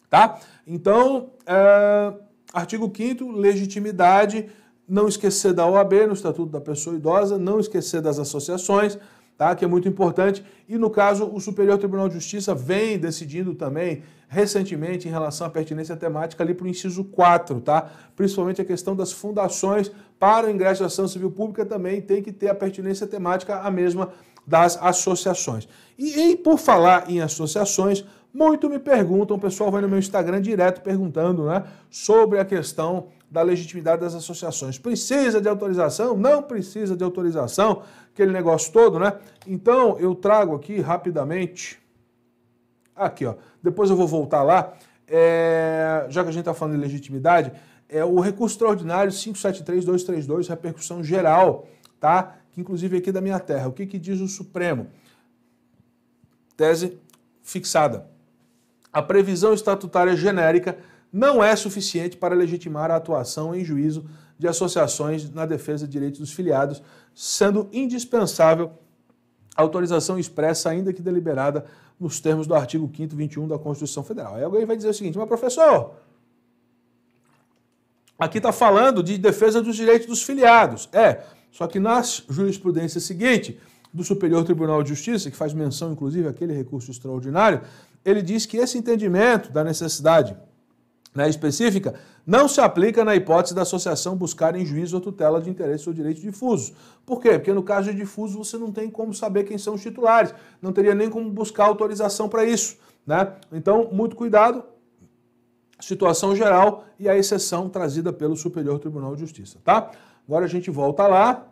Tá? Então, é, artigo 5 legitimidade, não esquecer da OAB, no Estatuto da Pessoa Idosa, não esquecer das associações, tá? que é muito importante. E no caso, o Superior Tribunal de Justiça vem decidindo também recentemente em relação à pertinência temática ali para o inciso 4, tá? Principalmente a questão das fundações para o ingresso da ação civil pública também tem que ter a pertinência temática a mesma das associações. E, e por falar em associações, muito me perguntam, o pessoal vai no meu Instagram direto perguntando, né, sobre a questão da legitimidade das associações. Precisa de autorização? Não precisa de autorização, aquele negócio todo, né? Então, eu trago aqui rapidamente. Aqui, ó. Depois eu vou voltar lá. É, já que a gente está falando de legitimidade, é o recurso extraordinário 573-232, repercussão geral, tá? Que inclusive é aqui da minha terra. O que, que diz o Supremo? Tese fixada. A previsão estatutária genérica não é suficiente para legitimar a atuação em juízo de associações na defesa de direitos dos filiados, sendo indispensável autorização expressa, ainda que deliberada, nos termos do artigo 5 21 da Constituição Federal. Aí alguém vai dizer o seguinte, mas professor, aqui está falando de defesa dos direitos dos filiados. É, só que na jurisprudência seguinte do Superior Tribunal de Justiça, que faz menção, inclusive, àquele recurso extraordinário, ele diz que esse entendimento da necessidade né, específica, não se aplica na hipótese da associação buscar em juízo ou tutela de interesse ou direito difusos. Por quê? Porque no caso de difuso você não tem como saber quem são os titulares, não teria nem como buscar autorização para isso. Né? Então, muito cuidado, situação geral e a exceção trazida pelo Superior Tribunal de Justiça. Tá? Agora a gente volta lá.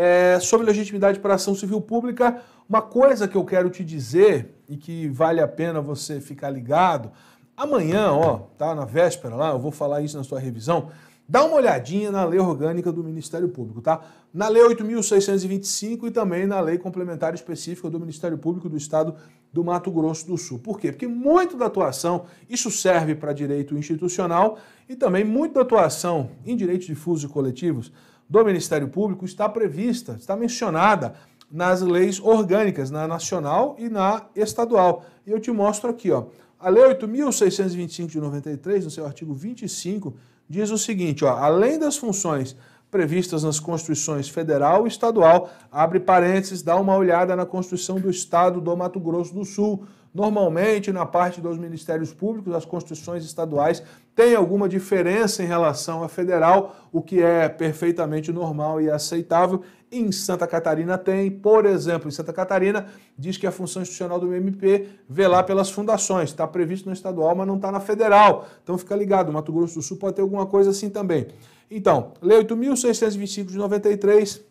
É, sobre legitimidade para ação civil pública, uma coisa que eu quero te dizer e que vale a pena você ficar ligado, Amanhã, ó, tá na véspera lá, eu vou falar isso na sua revisão. Dá uma olhadinha na lei orgânica do Ministério Público, tá? Na lei 8625 e também na lei complementar específica do Ministério Público do Estado do Mato Grosso do Sul. Por quê? Porque muito da atuação, isso serve para direito institucional e também muito da atuação em direitos difusos e coletivos do Ministério Público está prevista, está mencionada nas leis orgânicas, na nacional e na estadual. E eu te mostro aqui, ó. A Lei 8.625 de 93, no seu artigo 25, diz o seguinte: ó, além das funções previstas nas constituições federal e estadual, abre parênteses, dá uma olhada na Constituição do Estado do Mato Grosso do Sul. Normalmente, na parte dos ministérios públicos, as constituições estaduais têm alguma diferença em relação à federal, o que é perfeitamente normal e aceitável. Em Santa Catarina tem, por exemplo, em Santa Catarina diz que a função institucional do MP velar pelas fundações. Está previsto no estadual, mas não está na federal. Então fica ligado, Mato Grosso do Sul pode ter alguma coisa assim também. Então, Lei 8.625 de 93,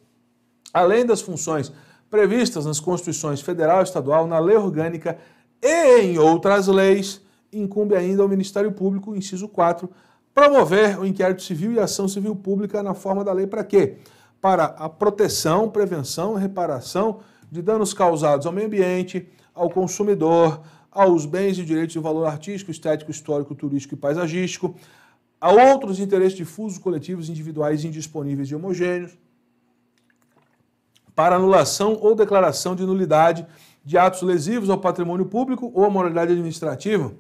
além das funções previstas nas Constituições Federal e Estadual, na Lei Orgânica e em outras leis, incumbe ainda ao Ministério Público, inciso 4, promover o inquérito civil e ação civil pública na forma da lei para quê? para a proteção, prevenção e reparação de danos causados ao meio ambiente, ao consumidor, aos bens e direitos de valor artístico, estético, histórico, turístico e paisagístico, a outros interesses difusos, coletivos, individuais, indisponíveis e homogêneos, para anulação ou declaração de nulidade de atos lesivos ao patrimônio público ou à moralidade administrativa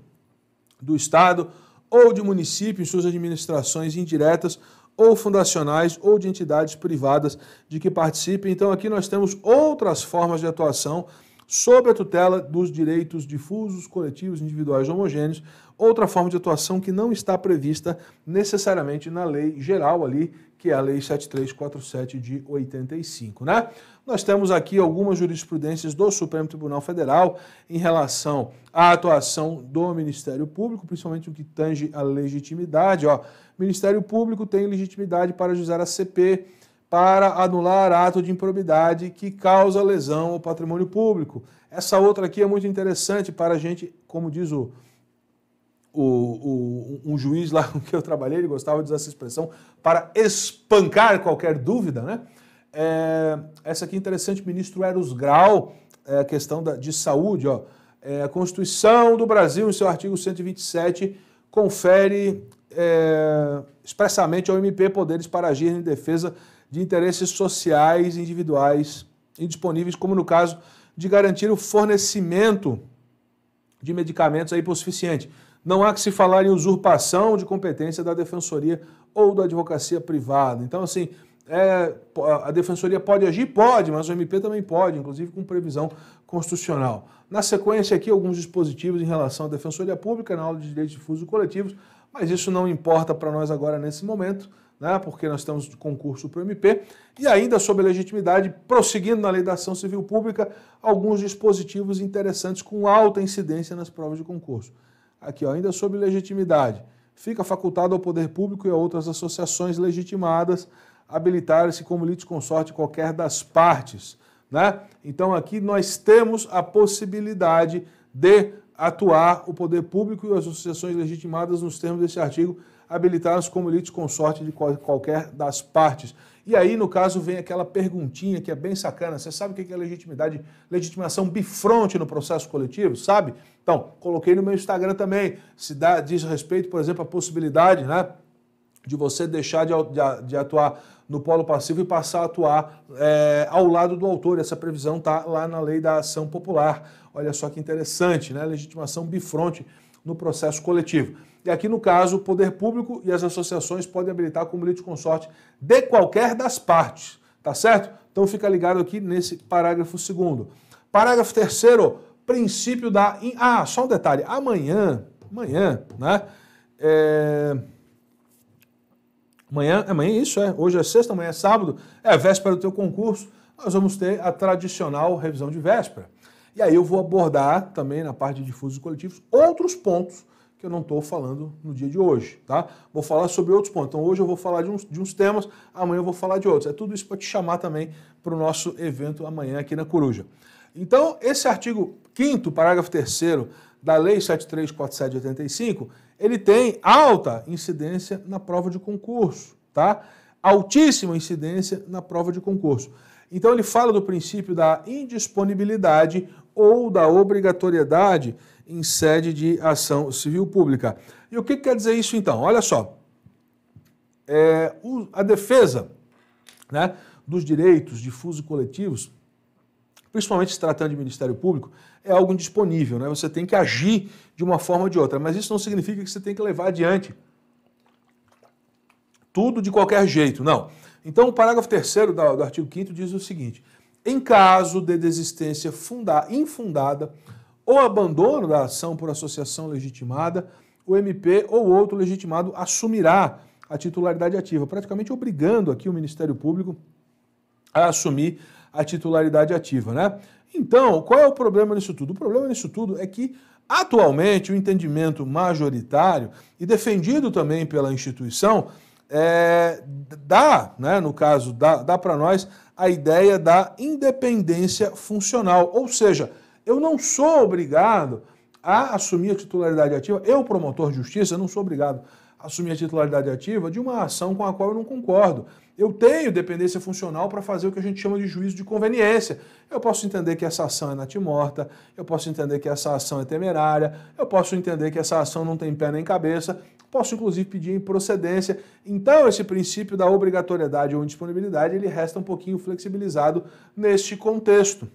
do Estado ou de município em suas administrações indiretas ou fundacionais ou de entidades privadas de que participem. Então, aqui nós temos outras formas de atuação sob a tutela dos direitos difusos, coletivos, individuais homogêneos, outra forma de atuação que não está prevista necessariamente na lei geral ali que é a Lei 7347 de 85, né? Nós temos aqui algumas jurisprudências do Supremo Tribunal Federal em relação à atuação do Ministério Público, principalmente o que tange a legitimidade, ó. Ministério Público tem legitimidade para usar a CP para anular ato de improbidade que causa lesão ao patrimônio público. Essa outra aqui é muito interessante para a gente, como diz o o, o, um juiz lá com que eu trabalhei, ele gostava de usar essa expressão para espancar qualquer dúvida, né? É, essa aqui é interessante, ministro Eros Grau, é, a questão da, de saúde, ó. É, a Constituição do Brasil, em seu artigo 127, confere é, expressamente ao MP poderes para agir em defesa de interesses sociais individuais indisponíveis, como no caso de garantir o fornecimento de medicamentos aí para o suficiente. Não há que se falar em usurpação de competência da defensoria ou da advocacia privada. Então, assim, é, a defensoria pode agir? Pode, mas o MP também pode, inclusive com previsão constitucional. Na sequência, aqui alguns dispositivos em relação à defensoria pública na aula de direitos difusos coletivos, mas isso não importa para nós agora nesse momento, né, porque nós estamos de concurso para o MP. E ainda sobre a legitimidade, prosseguindo na lei da ação civil pública, alguns dispositivos interessantes com alta incidência nas provas de concurso. Aqui, ó, ainda sobre legitimidade. Fica facultado ao poder público e a outras associações legitimadas habilitar-se como litisconsorte qualquer das partes. Né? Então aqui nós temos a possibilidade de atuar o poder público e as associações legitimadas nos termos desse artigo habilitadas como litisconsorte de qualquer das partes. E aí, no caso, vem aquela perguntinha que é bem sacana. Você sabe o que é legitimidade, legitimação bifronte no processo coletivo, sabe? Então, coloquei no meu Instagram também. Se dá, diz respeito, por exemplo, à possibilidade, né? de você deixar de, de, de, atuar no polo passivo e passar a atuar é, ao lado do autor. Essa previsão está lá na lei da ação popular. Olha só que interessante, né? Legitimação bifronte no processo coletivo. E aqui, no caso, o poder público e as associações podem habilitar como litisconsorte de qualquer das partes, tá certo? Então fica ligado aqui nesse parágrafo segundo. Parágrafo terceiro, princípio da... Ah, só um detalhe, amanhã, amanhã, né? É... Amanhã, amanhã é isso, é. Hoje é sexta, amanhã é sábado, é a véspera do teu concurso. Nós vamos ter a tradicional revisão de véspera. E aí eu vou abordar também na parte de difusos coletivos outros pontos que eu não estou falando no dia de hoje, tá? Vou falar sobre outros pontos. Então, hoje eu vou falar de uns, de uns temas, amanhã eu vou falar de outros. É tudo isso para te chamar também para o nosso evento amanhã aqui na Coruja. Então, esse artigo 5 parágrafo 3 da Lei 734785, ele tem alta incidência na prova de concurso, tá? Altíssima incidência na prova de concurso. Então ele fala do princípio da indisponibilidade ou da obrigatoriedade em sede de ação civil pública. E o que quer dizer isso então? Olha só, é, a defesa né, dos direitos difusos coletivos, principalmente se tratando de Ministério Público, é algo indisponível, né? você tem que agir de uma forma ou de outra, mas isso não significa que você tem que levar adiante tudo de qualquer jeito, não. Então, o parágrafo 3 do artigo 5 diz o seguinte: em caso de desistência funda, infundada ou abandono da ação por associação legitimada, o MP ou outro legitimado assumirá a titularidade ativa, praticamente obrigando aqui o Ministério Público a assumir a titularidade ativa, né? Então, qual é o problema nisso tudo? O problema nisso tudo é que atualmente o entendimento majoritário e defendido também pela instituição é, dá, né, no caso, dá, dá para nós a ideia da independência funcional. Ou seja, eu não sou obrigado a assumir a titularidade ativa, eu, promotor de justiça, não sou obrigado a assumir a titularidade ativa de uma ação com a qual eu não concordo. Eu tenho dependência funcional para fazer o que a gente chama de juízo de conveniência. Eu posso entender que essa ação é natimorta, eu posso entender que essa ação é temerária, eu posso entender que essa ação não tem pé nem cabeça, Posso, inclusive, pedir em procedência. Então, esse princípio da obrigatoriedade ou indisponibilidade, ele resta um pouquinho flexibilizado neste contexto.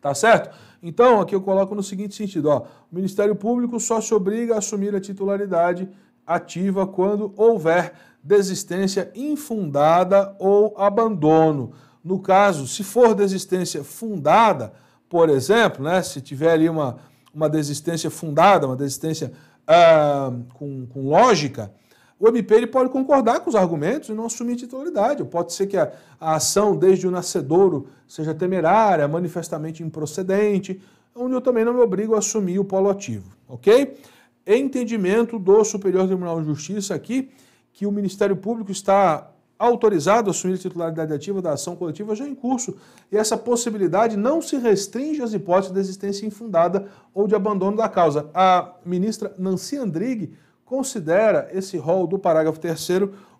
Tá certo? Então, aqui eu coloco no seguinte sentido, ó, o Ministério Público só se obriga a assumir a titularidade ativa quando houver desistência infundada ou abandono. No caso, se for desistência fundada, por exemplo, né, se tiver ali uma, uma desistência fundada, uma desistência uh, com, com lógica, o MP ele pode concordar com os argumentos e não assumir titularidade. Pode ser que a, a ação desde o nascedouro seja temerária, manifestamente improcedente, onde eu também não me obrigo a assumir o polo ativo, ok? Entendimento do Superior Tribunal de Justiça aqui que o Ministério Público está autorizado a assumir a titularidade ativa da ação coletiva já em curso, e essa possibilidade não se restringe às hipóteses de existência infundada ou de abandono da causa. A ministra Nancy Andrighi considera esse rol do parágrafo 3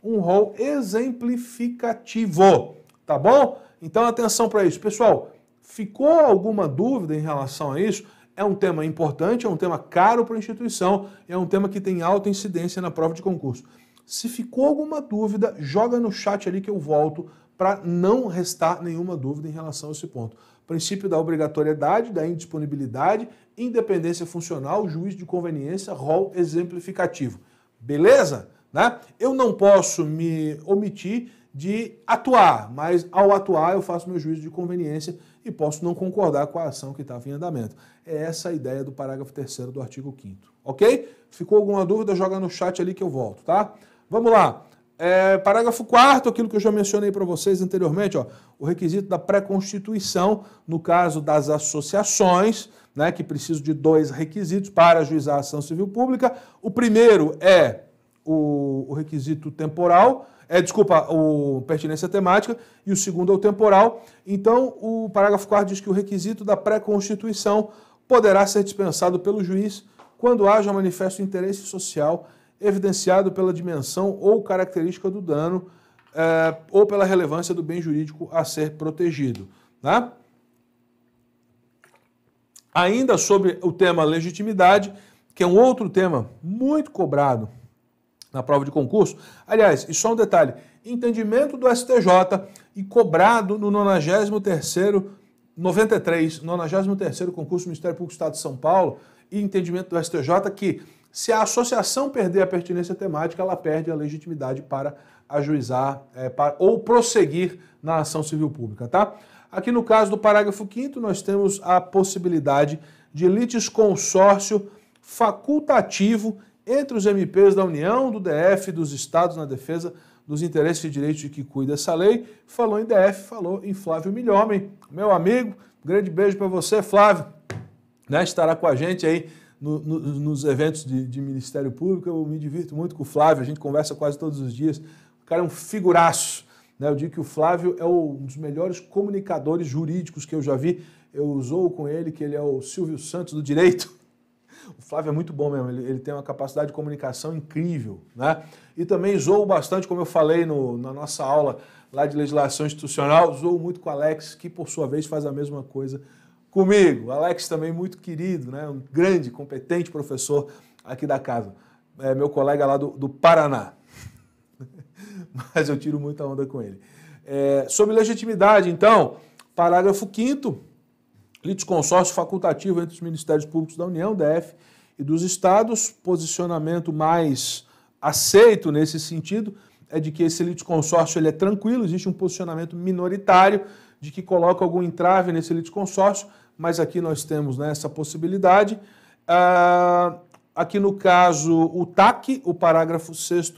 um rol exemplificativo, tá bom? Então atenção para isso. Pessoal, ficou alguma dúvida em relação a isso? É um tema importante, é um tema caro para a instituição, é um tema que tem alta incidência na prova de concurso. Se ficou alguma dúvida, joga no chat ali que eu volto para não restar nenhuma dúvida em relação a esse ponto. Princípio da obrigatoriedade, da indisponibilidade, independência funcional, juiz de conveniência, rol exemplificativo. Beleza? Né? Eu não posso me omitir de atuar, mas ao atuar eu faço meu juízo de conveniência e posso não concordar com a ação que estava em andamento. É essa a ideia do parágrafo 3 do artigo 5 ok? Ficou alguma dúvida, joga no chat ali que eu volto, tá? Vamos lá. É, parágrafo 4 aquilo que eu já mencionei para vocês anteriormente, ó, o requisito da pré-constituição, no caso das associações, né, que precisam de dois requisitos para ajuizar a ação civil pública. O primeiro é o, o requisito temporal, é, desculpa, o pertinência temática, e o segundo é o temporal. Então, o parágrafo 4 diz que o requisito da pré-constituição poderá ser dispensado pelo juiz quando haja manifesto interesse social evidenciado pela dimensão ou característica do dano é, ou pela relevância do bem jurídico a ser protegido. Tá? Ainda sobre o tema legitimidade, que é um outro tema muito cobrado na prova de concurso. Aliás, e só um detalhe, entendimento do STJ e cobrado no 93º 93, 93 concurso do Ministério Público do Estado de São Paulo e entendimento do STJ que se a associação perder a pertinência temática, ela perde a legitimidade para ajuizar é, para, ou prosseguir na ação civil pública, tá? Aqui no caso do parágrafo 5 nós temos a possibilidade de litisconsórcio facultativo entre os MPs da União, do DF e dos estados na defesa dos interesses e direitos de que cuida essa lei. Falou em DF, falou em Flávio Milhomem, meu amigo. Grande beijo para você, Flávio. Né? Estará com a gente aí no, no, nos eventos de, de, Ministério Público, eu me divirto muito com o Flávio, a gente conversa quase todos os dias. O cara é um figuraço. Né? Eu digo que o Flávio é um dos melhores comunicadores jurídicos que eu já vi. Eu zoo com ele que ele é o Silvio Santos do direito. O Flávio é muito bom mesmo, ele, ele tem uma capacidade de comunicação incrível. Né? E também zoo bastante, como eu falei no, na nossa aula lá de legislação institucional, zoo muito com o Alex, que por sua vez faz a mesma coisa comigo. Alex também muito querido, né? um grande, competente professor aqui da casa. É meu colega lá do, do Paraná. Mas eu tiro muita onda com ele. É, sobre legitimidade, então, parágrafo 5 litisconsórcio facultativo entre os Ministérios Públicos da União, DF, e dos Estados, posicionamento mais aceito nesse sentido é de que esse litisconsórcio ele é tranquilo, existe um posicionamento minoritário de que coloca algum entrave nesse litisconsórcio, mas aqui nós temos né, essa possibilidade. Ah, aqui no caso, o TAC, o parágrafo 6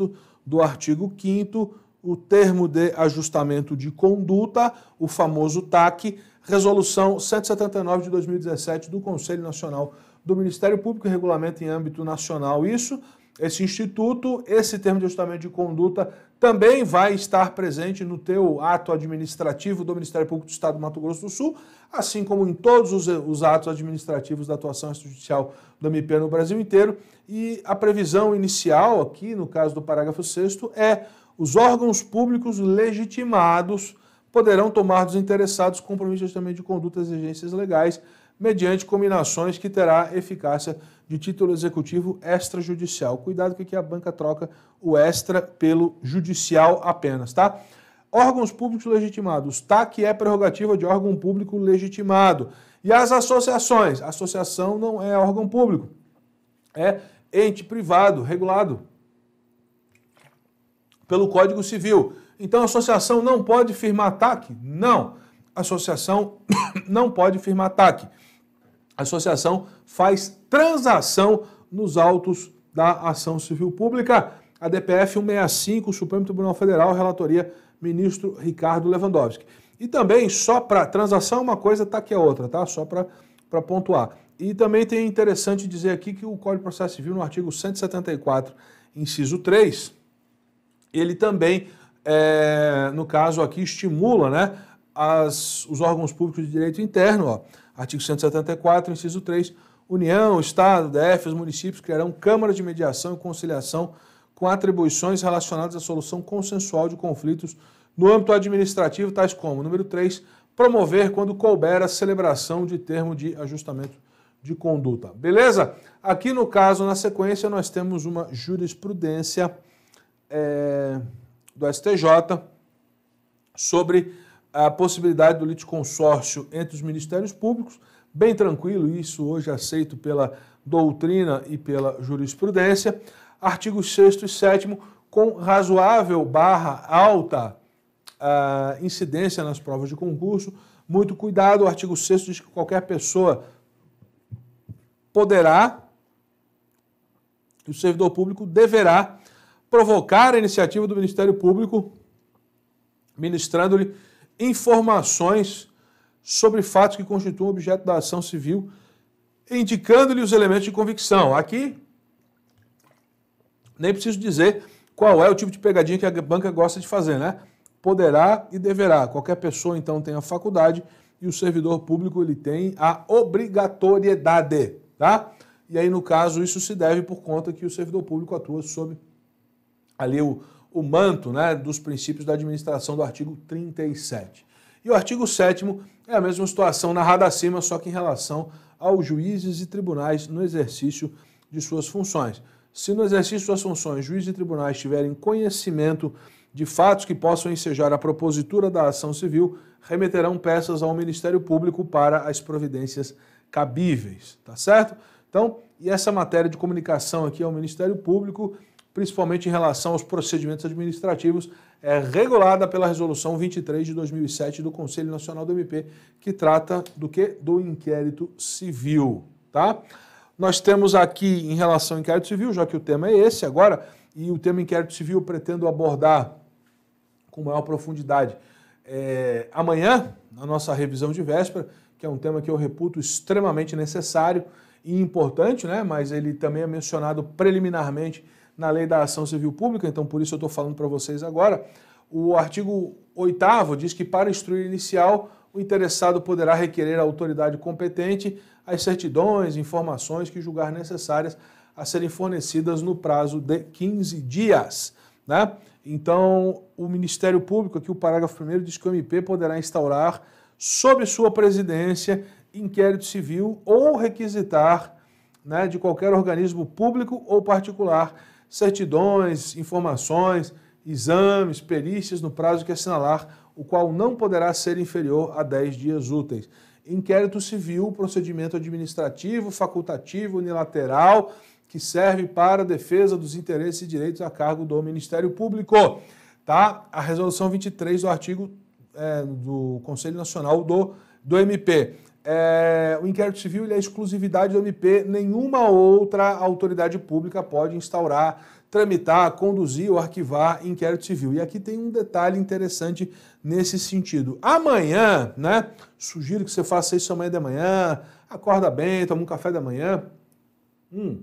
do artigo 5 o termo de ajustamento de conduta, o famoso TAC, resolução 179 de 2017 do Conselho Nacional do Ministério Público, regulamento em âmbito nacional isso, esse instituto, esse termo de ajustamento de conduta também vai estar presente no teu ato administrativo do Ministério Público do Estado do Mato Grosso do Sul, assim como em todos os, os atos administrativos da atuação judicial do MP no Brasil inteiro. E a previsão inicial aqui, no caso do parágrafo 6 é os órgãos públicos legitimados poderão tomar dos interessados compromissos também de conduta e exigências legais mediante combinações que terá eficácia de título executivo extrajudicial. Cuidado que aqui a banca troca o extra pelo judicial apenas, tá? Órgãos públicos legitimados, tá? Que é prerrogativa de órgão público legitimado. E as associações? Associação não é órgão público, é ente privado regulado pelo Código Civil. Então, a associação não pode firmar ataque? Não. A associação não pode firmar ataque. A associação faz transação nos autos da ação civil pública. A DPF 165, Supremo Tribunal Federal, relatoria ministro Ricardo Lewandowski. E também, só para transação, uma coisa tá aqui a é outra, tá? Só para pontuar. E também tem interessante dizer aqui que o Código de Processo Civil, no artigo 174, inciso 3, ele também, é, no caso aqui, estimula né, as, os órgãos públicos de direito interno, ó, Artigo 174, inciso 3. União, Estado, DF, os municípios criarão câmaras de mediação e conciliação com atribuições relacionadas à solução consensual de conflitos no âmbito administrativo, tais como, número 3, promover, quando couber, a celebração de termo de ajustamento de conduta. Beleza? Aqui no caso, na sequência, nós temos uma jurisprudência é, do STJ sobre a possibilidade do litisconsórcio entre os ministérios públicos, bem tranquilo, isso hoje aceito pela doutrina e pela jurisprudência. Artigos 6 e 7 com razoável barra alta uh, incidência nas provas de concurso. Muito cuidado, o artigo 6 diz que qualquer pessoa poderá, o servidor público deverá provocar a iniciativa do Ministério Público, ministrando-lhe informações sobre fatos que constituem objeto da ação civil, indicando-lhe os elementos de convicção. Aqui, nem preciso dizer qual é o tipo de pegadinha que a banca gosta de fazer, né? Poderá e deverá. Qualquer pessoa, então, tem a faculdade e o servidor público ele tem a obrigatoriedade, tá? E aí, no caso, isso se deve por conta que o servidor público atua sob ali o, o manto né, dos princípios da administração do artigo 37. E o artigo 7 é a mesma situação narrada acima, só que em relação aos juízes e tribunais no exercício de suas funções. Se no exercício de suas funções, juízes e tribunais tiverem conhecimento de fatos que possam ensejar a propositura da ação civil, remeterão peças ao Ministério Público para as providências cabíveis, tá certo? Então, e essa matéria de comunicação aqui ao Ministério Público principalmente em relação aos procedimentos administrativos, é regulada pela Resolução 23 de 2007 do Conselho Nacional do MP, que trata do que? Do inquérito civil, tá? Nós temos aqui em relação ao inquérito civil, já que o tema é esse agora, e o tema inquérito civil pretendo abordar com maior profundidade é, amanhã, na nossa revisão de véspera, que é um tema que eu reputo extremamente necessário e importante, né? mas ele também é mencionado preliminarmente na lei da ação civil pública, então por isso eu estou falando para vocês agora. O artigo 8 diz que para instruir inicial, o interessado poderá requerer à autoridade competente as certidões, informações que julgar necessárias a serem fornecidas no prazo de 15 dias. Né? Então, o Ministério Público, aqui o parágrafo 1 diz que o MP poderá instaurar, sob sua presidência, inquérito civil ou requisitar né, de qualquer organismo público ou particular certidões, informações, exames, perícias no prazo que assinalar, o qual não poderá ser inferior a 10 dias úteis. Inquérito civil, procedimento administrativo, facultativo, unilateral, que serve para a defesa dos interesses e direitos a cargo do Ministério Público. Tá? A resolução 23 do artigo é, do Conselho Nacional do, do MP é, o inquérito civil é exclusividade do MP, nenhuma outra autoridade pública pode instaurar, tramitar, conduzir ou arquivar inquérito civil. E aqui tem um detalhe interessante nesse sentido. Amanhã, né? Sugiro que você faça isso amanhã de manhã, acorda bem, toma um café da manhã hum,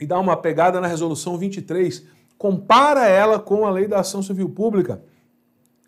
e dá uma pegada na resolução 23, compara ela com a lei da ação civil pública.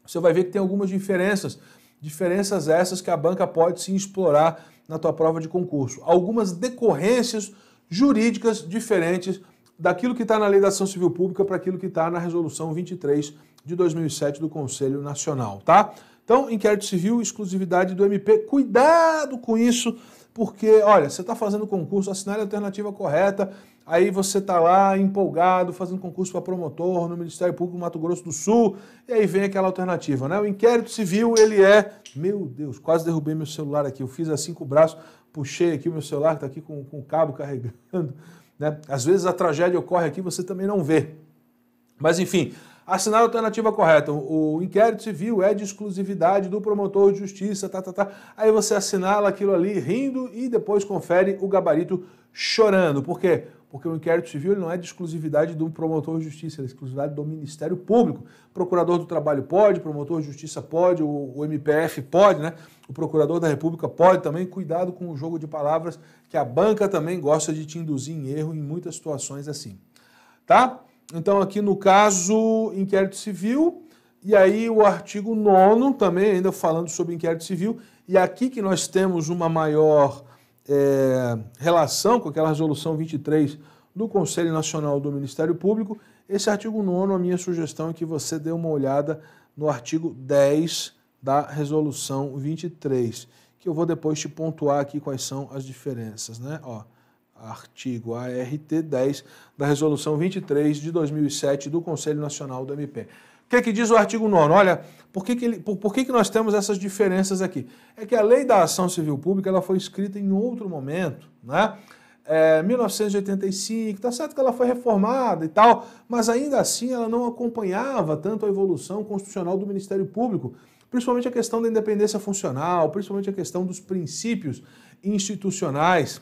Você vai ver que tem algumas diferenças Diferenças essas que a banca pode sim explorar na tua prova de concurso. Algumas decorrências jurídicas diferentes daquilo que está na Lei da Ação Civil Pública para aquilo que está na Resolução 23 de 2007 do Conselho Nacional, tá? Então, inquérito civil, exclusividade do MP. Cuidado com isso, porque, olha, você está fazendo concurso, assinale a alternativa correta, Aí você está lá empolgado, fazendo concurso para promotor no Ministério Público do Mato Grosso do Sul, e aí vem aquela alternativa, né? O inquérito civil, ele é... Meu Deus, quase derrubei meu celular aqui. Eu fiz assim com o braço, puxei aqui o meu celular, está aqui com, com o cabo carregando. Né? Às vezes a tragédia ocorre aqui você também não vê. Mas enfim, assinar a alternativa correta. O inquérito civil é de exclusividade do promotor de justiça, tá, tá, tá. Aí você assinala aquilo ali rindo e depois confere o gabarito chorando, porque porque o inquérito civil não é de exclusividade do promotor de justiça, é de exclusividade do Ministério Público. procurador do Trabalho pode, promotor de justiça pode, o, o MPF pode, né? O procurador da República pode também. Cuidado com o jogo de palavras, que a banca também gosta de te induzir em erro em muitas situações assim. Tá? Então, aqui no caso, inquérito civil. E aí o artigo 9 também, ainda falando sobre inquérito civil, e aqui que nós temos uma maior é, relação com aquela resolução 23 do Conselho Nacional do Ministério Público, esse artigo 9, a minha sugestão é que você dê uma olhada no artigo 10 da resolução 23, que eu vou depois te pontuar aqui quais são as diferenças, né? Ó, artigo ART 10 da resolução 23 de 2007 do Conselho Nacional do MP. O que é que diz o artigo 9? Olha, por que, que, ele, por, por que, que nós temos essas diferenças aqui? É que a lei da ação civil pública ela foi escrita em outro momento, né? É, 1985, tá certo que ela foi reformada e tal, mas ainda assim ela não acompanhava tanto a evolução constitucional do Ministério Público, principalmente a questão da independência funcional, principalmente a questão dos princípios institucionais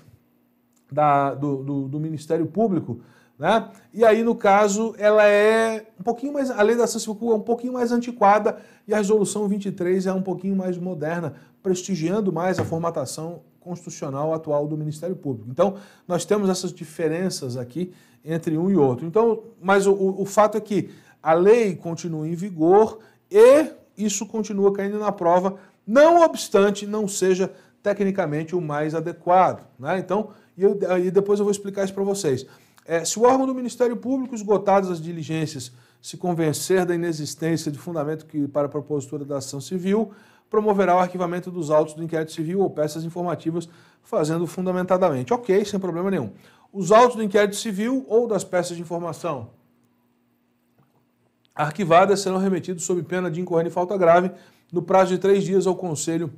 da, do, do, do Ministério Público. Né? E aí, no caso, ela é um pouquinho mais, a lei da Foucault é um pouquinho mais antiquada e a resolução 23 é um pouquinho mais moderna, prestigiando mais a formatação constitucional atual do Ministério Público. Então, nós temos essas diferenças aqui entre um e outro. Então, mas o, o fato é que a lei continua em vigor e isso continua caindo na prova, não obstante não seja tecnicamente o mais adequado. Né? Então, e, eu, e depois eu vou explicar isso para vocês. É, se o órgão do Ministério Público, esgotadas as diligências, se convencer da inexistência de fundamento que, para a propositura da ação civil, promoverá o arquivamento dos autos do inquérito civil ou peças informativas, fazendo fundamentadamente. Ok, sem problema nenhum. Os autos do inquérito civil ou das peças de informação arquivadas serão remetidos sob pena de incorrer em falta grave no prazo de três dias ao Conselho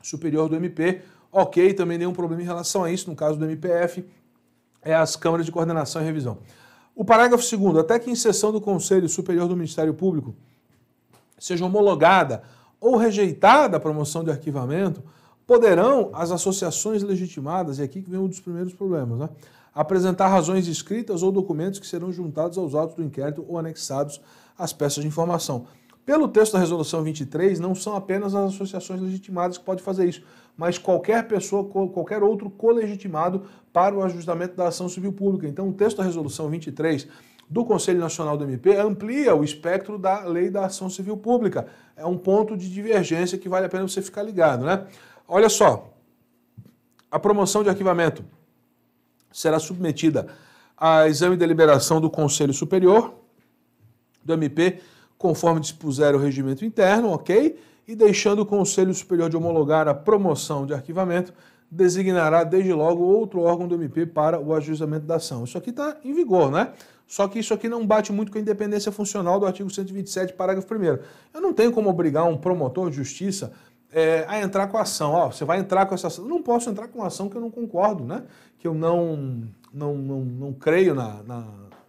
Superior do MP. Ok, também nenhum problema em relação a isso, no caso do MPF, é as câmaras de coordenação e revisão. O parágrafo 2 até que em sessão do Conselho Superior do Ministério Público seja homologada ou rejeitada a promoção de arquivamento, poderão as associações legitimadas, e aqui que vem um dos primeiros problemas, né? apresentar razões escritas ou documentos que serão juntados aos autos do inquérito ou anexados às peças de informação. Pelo texto da resolução 23, não são apenas as associações legitimadas que podem fazer isso, mas qualquer pessoa, qualquer outro colegitimado para o ajustamento da ação civil pública. Então, o texto da resolução 23 do Conselho Nacional do MP amplia o espectro da lei da ação civil pública. É um ponto de divergência que vale a pena você ficar ligado, né? Olha só, a promoção de arquivamento será submetida a exame e deliberação do Conselho Superior do MP conforme dispuser o regimento interno, ok? E deixando o Conselho Superior de homologar a promoção de arquivamento, designará desde logo outro órgão do MP para o ajuizamento da ação. Isso aqui está em vigor, né? Só que isso aqui não bate muito com a independência funcional do artigo 127, parágrafo 1. Eu não tenho como obrigar um promotor de justiça é, a entrar com a ação. Ó, você vai entrar com essa ação. Eu não posso entrar com uma ação que eu não concordo, né? Que eu não, não, não, não creio na, na,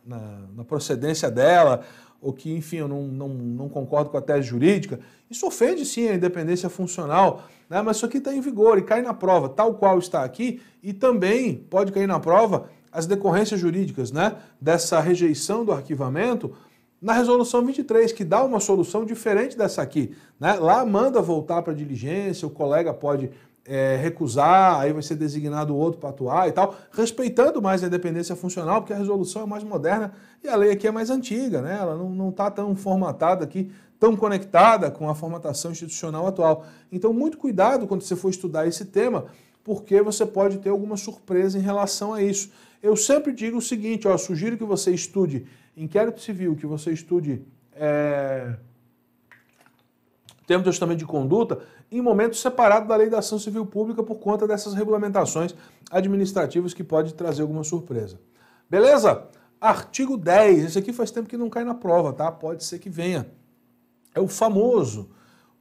na, na procedência dela, ou que, enfim, eu não, não, não concordo com a tese jurídica, isso ofende sim a independência funcional, né? mas isso aqui está em vigor e cai na prova, tal qual está aqui, e também pode cair na prova as decorrências jurídicas né? dessa rejeição do arquivamento na resolução 23, que dá uma solução diferente dessa aqui. Né? Lá manda voltar para a diligência, o colega pode é, recusar, aí vai ser designado outro para atuar e tal, respeitando mais a independência funcional, porque a resolução é mais moderna e a lei aqui é mais antiga, né? ela não está tão formatada aqui, tão conectada com a formatação institucional atual. Então, muito cuidado quando você for estudar esse tema, porque você pode ter alguma surpresa em relação a isso. Eu sempre digo o seguinte: ó, sugiro que você estude inquérito civil, que você estude. É... de Testamento de Conduta, em momento separado da lei da ação civil pública por conta dessas regulamentações administrativas que pode trazer alguma surpresa. Beleza? Artigo 10. Esse aqui faz tempo que não cai na prova, tá? Pode ser que venha. É o famoso,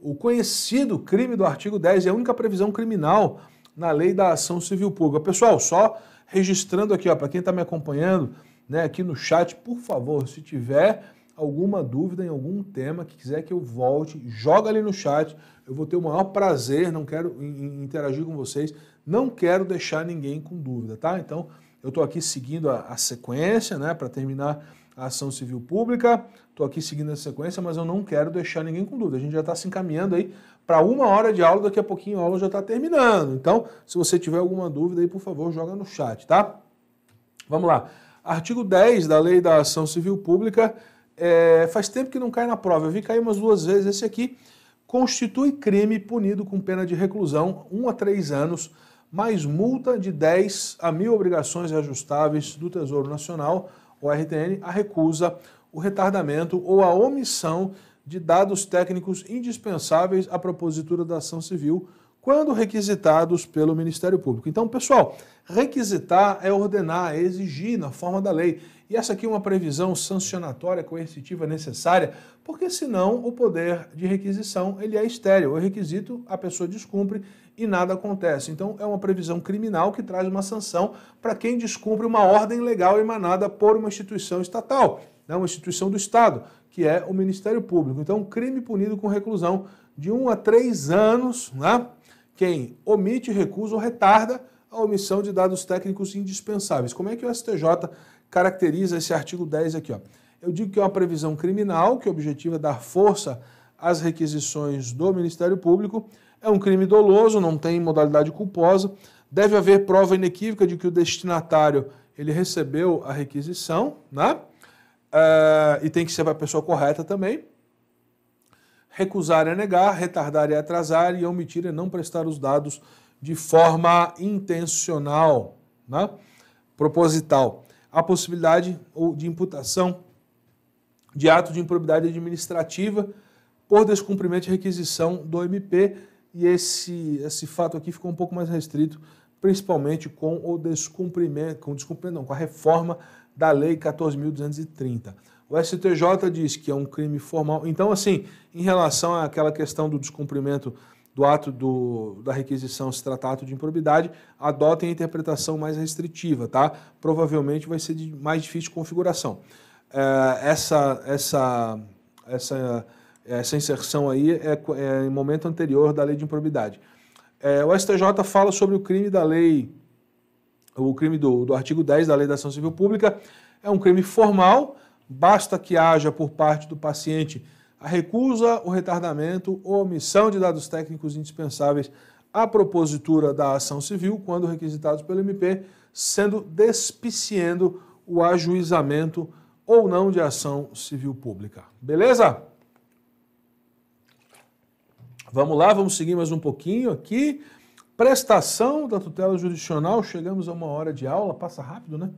o conhecido crime do artigo 10 é a única previsão criminal na lei da ação civil pública. Pessoal, só registrando aqui, ó, para quem está me acompanhando, né, aqui no chat, por favor, se tiver alguma dúvida em algum tema que quiser que eu volte, joga ali no chat. Eu vou ter o maior prazer, não quero interagir com vocês, não quero deixar ninguém com dúvida, tá? Então, eu estou aqui seguindo a, a sequência, né, para terminar a ação civil pública. Estou aqui seguindo a sequência, mas eu não quero deixar ninguém com dúvida. A gente já está se encaminhando aí para uma hora de aula, daqui a pouquinho a aula já está terminando. Então, se você tiver alguma dúvida aí, por favor, joga no chat, tá? Vamos lá. Artigo 10 da Lei da Ação Civil Pública é, faz tempo que não cai na prova. Eu vi cair umas duas vezes esse aqui. Constitui crime punido com pena de reclusão, um a três anos, mais multa de 10 a mil obrigações ajustáveis do Tesouro Nacional, o RTN, a recusa, o retardamento ou a omissão de dados técnicos indispensáveis à propositura da ação civil quando requisitados pelo Ministério Público. Então, pessoal, requisitar é ordenar, é exigir na forma da lei. E essa aqui é uma previsão sancionatória coercitiva necessária, porque senão o poder de requisição ele é estéril. O requisito a pessoa descumpre e nada acontece. Então, é uma previsão criminal que traz uma sanção para quem descumpre uma ordem legal emanada por uma instituição estatal, né? uma instituição do Estado, que é o Ministério Público. Então, crime punido com reclusão de um a três anos, né? quem omite, recusa ou retarda a omissão de dados técnicos indispensáveis. Como é que o STJ caracteriza esse artigo 10 aqui? Ó? Eu digo que é uma previsão criminal que objetiva é dar força às requisições do Ministério Público. É um crime doloso, não tem modalidade culposa. Deve haver prova inequívoca de que o destinatário ele recebeu a requisição, né? Uh, e tem que ser a pessoa correta também recusar é negar, retardar é atrasar e omitir é não prestar os dados de forma intencional, né? proposital. A possibilidade de imputação de ato de improbidade administrativa por descumprimento de requisição do MP e esse, esse fato aqui ficou um pouco mais restrito, principalmente com o descumprimento, com o descumprimento não, com a reforma da Lei 14.230. O STJ diz que é um crime formal. Então, assim, em relação àquela questão do descumprimento do ato do, da requisição se tratar ato de improbidade, adotem a interpretação mais restritiva, tá? Provavelmente vai ser de mais difícil configuração. É, essa, essa, essa, essa inserção aí é, é em momento anterior da lei de improbidade. É, o STJ fala sobre o crime da lei, o crime do, do artigo 10 da lei da ação civil pública, é um crime formal, basta que haja por parte do paciente a recusa, o retardamento ou omissão de dados técnicos indispensáveis à propositura da ação civil, quando requisitados pelo MP, sendo despiciando o ajuizamento ou não de ação civil pública. Beleza? Vamos lá, vamos seguir mais um pouquinho aqui. Prestação da tutela jurisdicional, chegamos a uma hora de aula, passa rápido, né?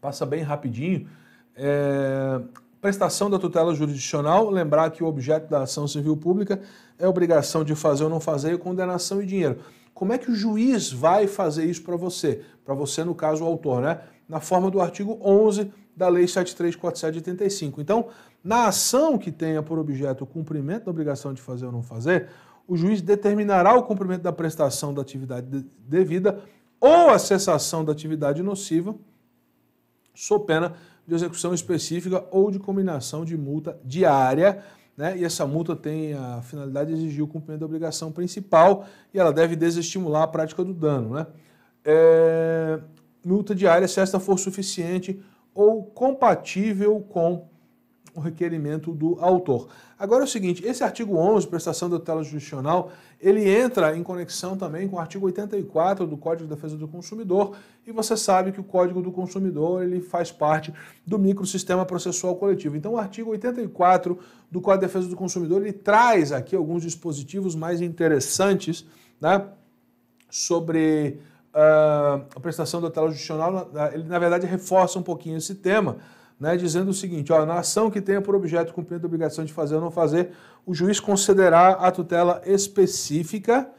Passa bem rapidinho. É, prestação da tutela jurisdicional, lembrar que o objeto da ação civil pública é obrigação de fazer ou não fazer, condenação e dinheiro. Como é que o juiz vai fazer isso para você? Para você, no caso, o autor, né? Na forma do artigo 11 da Lei 85. Então, na ação que tenha por objeto o cumprimento da obrigação de fazer ou não fazer, o juiz determinará o cumprimento da prestação da atividade devida ou a cessação da atividade nociva, sob pena de execução específica ou de combinação de multa diária. Né? E essa multa tem a finalidade de exigir o cumprimento da obrigação principal e ela deve desestimular a prática do dano. Né? É... multa diária se esta for suficiente ou compatível com o requerimento do autor. Agora é o seguinte, esse artigo 11, prestação da tutela jurisdicional, ele entra em conexão também com o artigo 84 do Código de Defesa do Consumidor, e você sabe que o Código do Consumidor ele faz parte do microsistema processual coletivo. Então, o artigo 84 do Código de Defesa do Consumidor ele traz aqui alguns dispositivos mais interessantes né, sobre uh, a prestação da tela judicial. Ele, na verdade, reforça um pouquinho esse tema né, dizendo o seguinte: ó, na ação que tenha por objeto cumprimento da obrigação de fazer ou não fazer, o juiz considerará a tutela específica,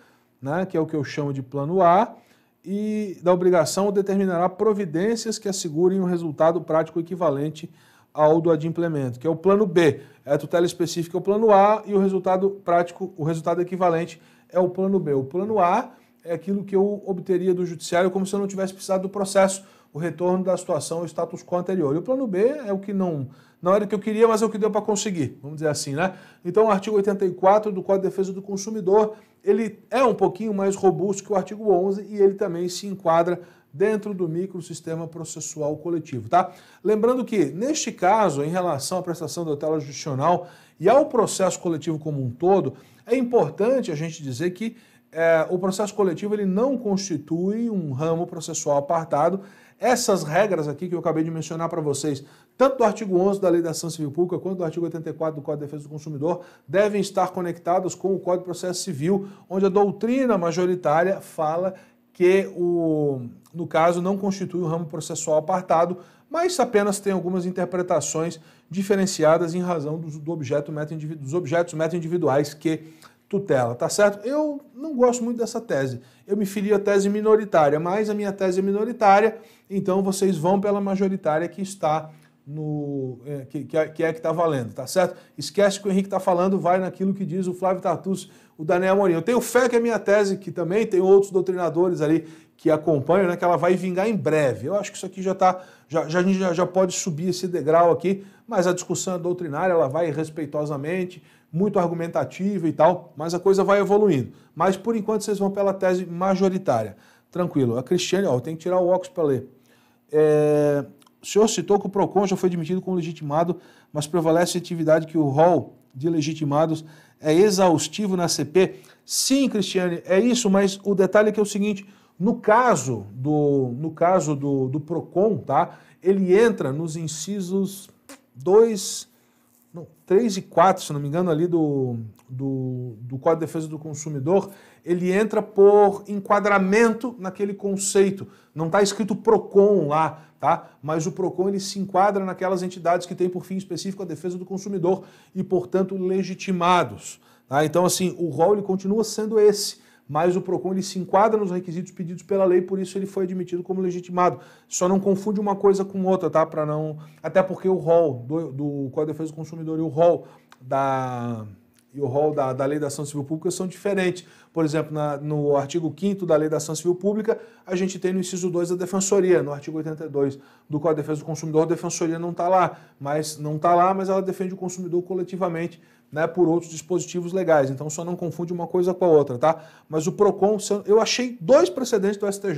né, que é o que eu chamo de plano A, e da obrigação determinará providências que assegurem um resultado prático equivalente ao do adimplemento, que é o plano B. É a tutela específica é o plano A e o resultado prático, o resultado equivalente é o plano B. O plano A é aquilo que eu obteria do judiciário como se eu não tivesse precisado do processo, o retorno da situação, o status quo anterior. E o plano B é o que não, não era o que eu queria, mas é o que deu para conseguir, vamos dizer assim, né? Então, o artigo 84 do Código de Defesa do Consumidor, ele é um pouquinho mais robusto que o artigo 11 e ele também se enquadra dentro do microsistema processual coletivo, tá? Lembrando que, neste caso, em relação à prestação da tela judicial e ao processo coletivo como um todo, é importante a gente dizer que é, o processo coletivo ele não constitui um ramo processual apartado essas regras aqui que eu acabei de mencionar para vocês, tanto do artigo 11 da Lei da Ação Civil Pública quanto do artigo 84 do Código de Defesa do Consumidor, devem estar conectadas com o Código de Processo Civil, onde a doutrina majoritária fala que o, no caso, não constitui o ramo processual apartado, mas apenas tem algumas interpretações diferenciadas em razão do, do objeto meta dos objetos meta-individuais que tutela, tá certo? Eu não gosto muito dessa tese. Eu me filio à tese minoritária, mas a minha tese é minoritária então vocês vão pela majoritária que está no é, que, que, é, que está valendo, tá certo? Esquece que o Henrique está falando, vai naquilo que diz o Flávio Tartus, o Daniel Morinho. Eu tenho fé que a minha tese, que também tem outros doutrinadores ali que acompanham, né, que ela vai vingar em breve. Eu acho que isso aqui já está, já, já, a gente já, já pode subir esse degrau aqui, mas a discussão é doutrinária ela vai respeitosamente, muito argumentativa e tal, mas a coisa vai evoluindo. Mas por enquanto vocês vão pela tese majoritária. Tranquilo. A Cristiane, ó, tem que tirar o óculos para ler. É, o senhor citou que o PROCON já foi admitido como legitimado, mas prevalece a atividade que o rol de legitimados é exaustivo na CP. Sim, Cristiane, é isso, mas o detalhe é que é o seguinte, no caso do, no caso do, do PROCON, tá, ele entra nos incisos 2, 3 e 4, se não me engano, ali do do, do Código de Defesa do Consumidor, ele entra por enquadramento naquele conceito. Não está escrito PROCON lá, tá? Mas o PROCON ele se enquadra naquelas entidades que têm por fim específico a defesa do consumidor e, portanto, legitimados. Tá? Então, assim, o rol ele continua sendo esse mas o PROCON ele se enquadra nos requisitos pedidos pela lei, por isso ele foi admitido como legitimado. Só não confunde uma coisa com outra, tá? Para não. Até porque o rol do, do Código de Defesa do Consumidor e o rol da e o rol da, da Lei da Ação Civil Pública são diferentes. Por exemplo, na, no artigo 5 da Lei da Ação Civil Pública, a gente tem no inciso 2 a Defensoria, no artigo 82 do Código de Defesa do Consumidor, a Defensoria não está lá, mas não está lá, mas ela defende o consumidor coletivamente né, por outros dispositivos legais. Então só não confunde uma coisa com a outra, tá? Mas o PROCON, eu achei dois precedentes do STJ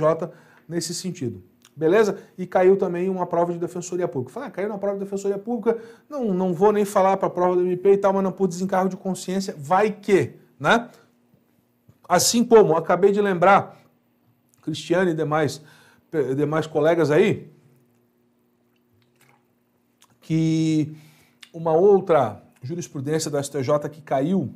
nesse sentido beleza? E caiu também uma prova de defensoria pública. Falei, ah, caiu na prova de defensoria pública, não, não vou nem falar para a prova do MP e tal, mas não por desencargo de consciência, vai que, né? Assim como, acabei de lembrar, Cristiane e demais, demais colegas aí, que uma outra jurisprudência da STJ que caiu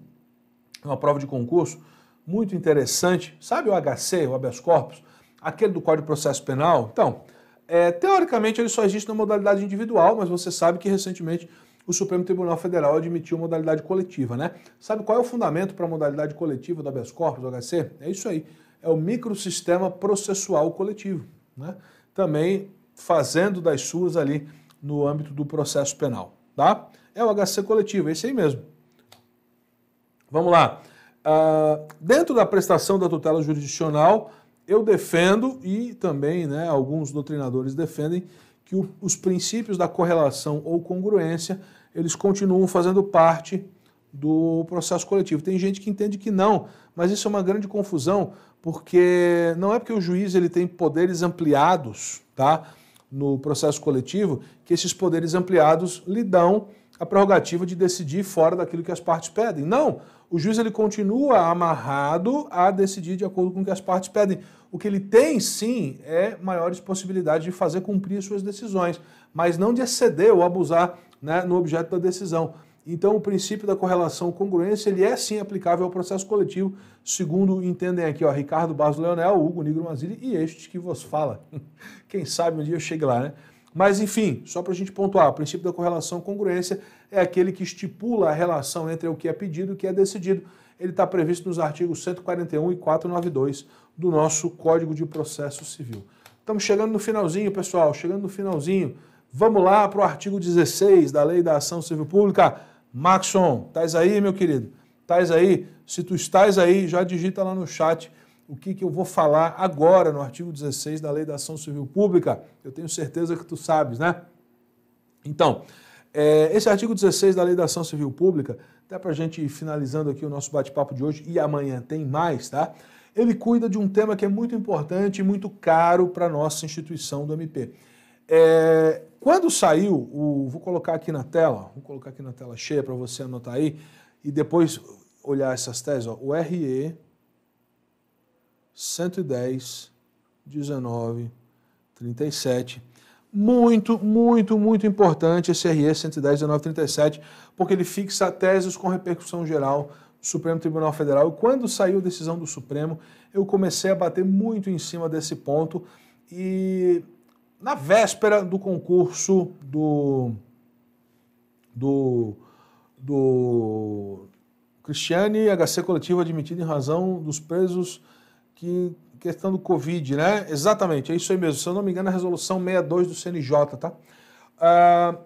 uma prova de concurso muito interessante, sabe o HC, o habeas corpus, aquele do Código de Processo Penal, então, é, teoricamente ele só existe na modalidade individual, mas você sabe que recentemente o Supremo Tribunal Federal admitiu modalidade coletiva, né? Sabe qual é o fundamento para a modalidade coletiva do habeas corpus, do HC? É isso aí, é o microsistema processual coletivo, né? Também fazendo das suas ali no âmbito do processo penal, tá? É o HC coletivo, é esse aí mesmo. Vamos lá. Uh, dentro da prestação da tutela jurisdicional, eu defendo, e também né, alguns doutrinadores defendem, que o, os princípios da correlação ou congruência, eles continuam fazendo parte do processo coletivo. Tem gente que entende que não, mas isso é uma grande confusão, porque não é porque o juiz ele tem poderes ampliados tá, no processo coletivo que esses poderes ampliados lhe dão a prerrogativa de decidir fora daquilo que as partes pedem. Não, o juiz ele continua amarrado a decidir de acordo com o que as partes pedem. O que ele tem sim é maiores possibilidades de fazer cumprir suas decisões, mas não de exceder ou abusar né, no objeto da decisão. Então, o princípio da correlação congruência ele é sim aplicável ao processo coletivo, segundo entendem aqui ó, Ricardo Basso Leonel, Hugo Nigro Mazili e este que vos fala. Quem sabe um dia eu chegue lá, né? Mas, enfim, só para a gente pontuar, o princípio da correlação congruência é aquele que estipula a relação entre o que é pedido e o que é decidido. Ele está previsto nos artigos 141 e 492 do nosso Código de Processo Civil. Estamos chegando no finalzinho, pessoal, chegando no finalzinho. Vamos lá para o artigo 16 da Lei da Ação Civil Pública. Maxon, estás aí, meu querido? Estás aí? Se tu estás aí, já digita lá no chat o que, que eu vou falar agora no artigo 16 da Lei da Ação Civil Pública. Eu tenho certeza que tu sabes, né? Então, é, esse artigo 16 da Lei da Ação Civil Pública, até para a gente ir finalizando aqui o nosso bate-papo de hoje e amanhã tem mais, tá? Ele cuida de um tema que é muito importante e muito caro para a nossa instituição do MP. É, quando saiu, o, vou colocar aqui na tela, vou colocar aqui na tela cheia para você anotar aí e depois olhar essas teses, ó, o RE 110 19 37. Muito, muito, muito importante esse RE 110 19 37, porque ele fixa teses com repercussão geral do Supremo Tribunal Federal. E quando saiu a decisão do Supremo, eu comecei a bater muito em cima desse ponto e na véspera do concurso do do do Cristiane HC coletivo admitido em razão dos presos que questão do Covid, né? Exatamente, é isso aí mesmo. Se eu não me engano, é a resolução 62 do CNJ, tá? Ah,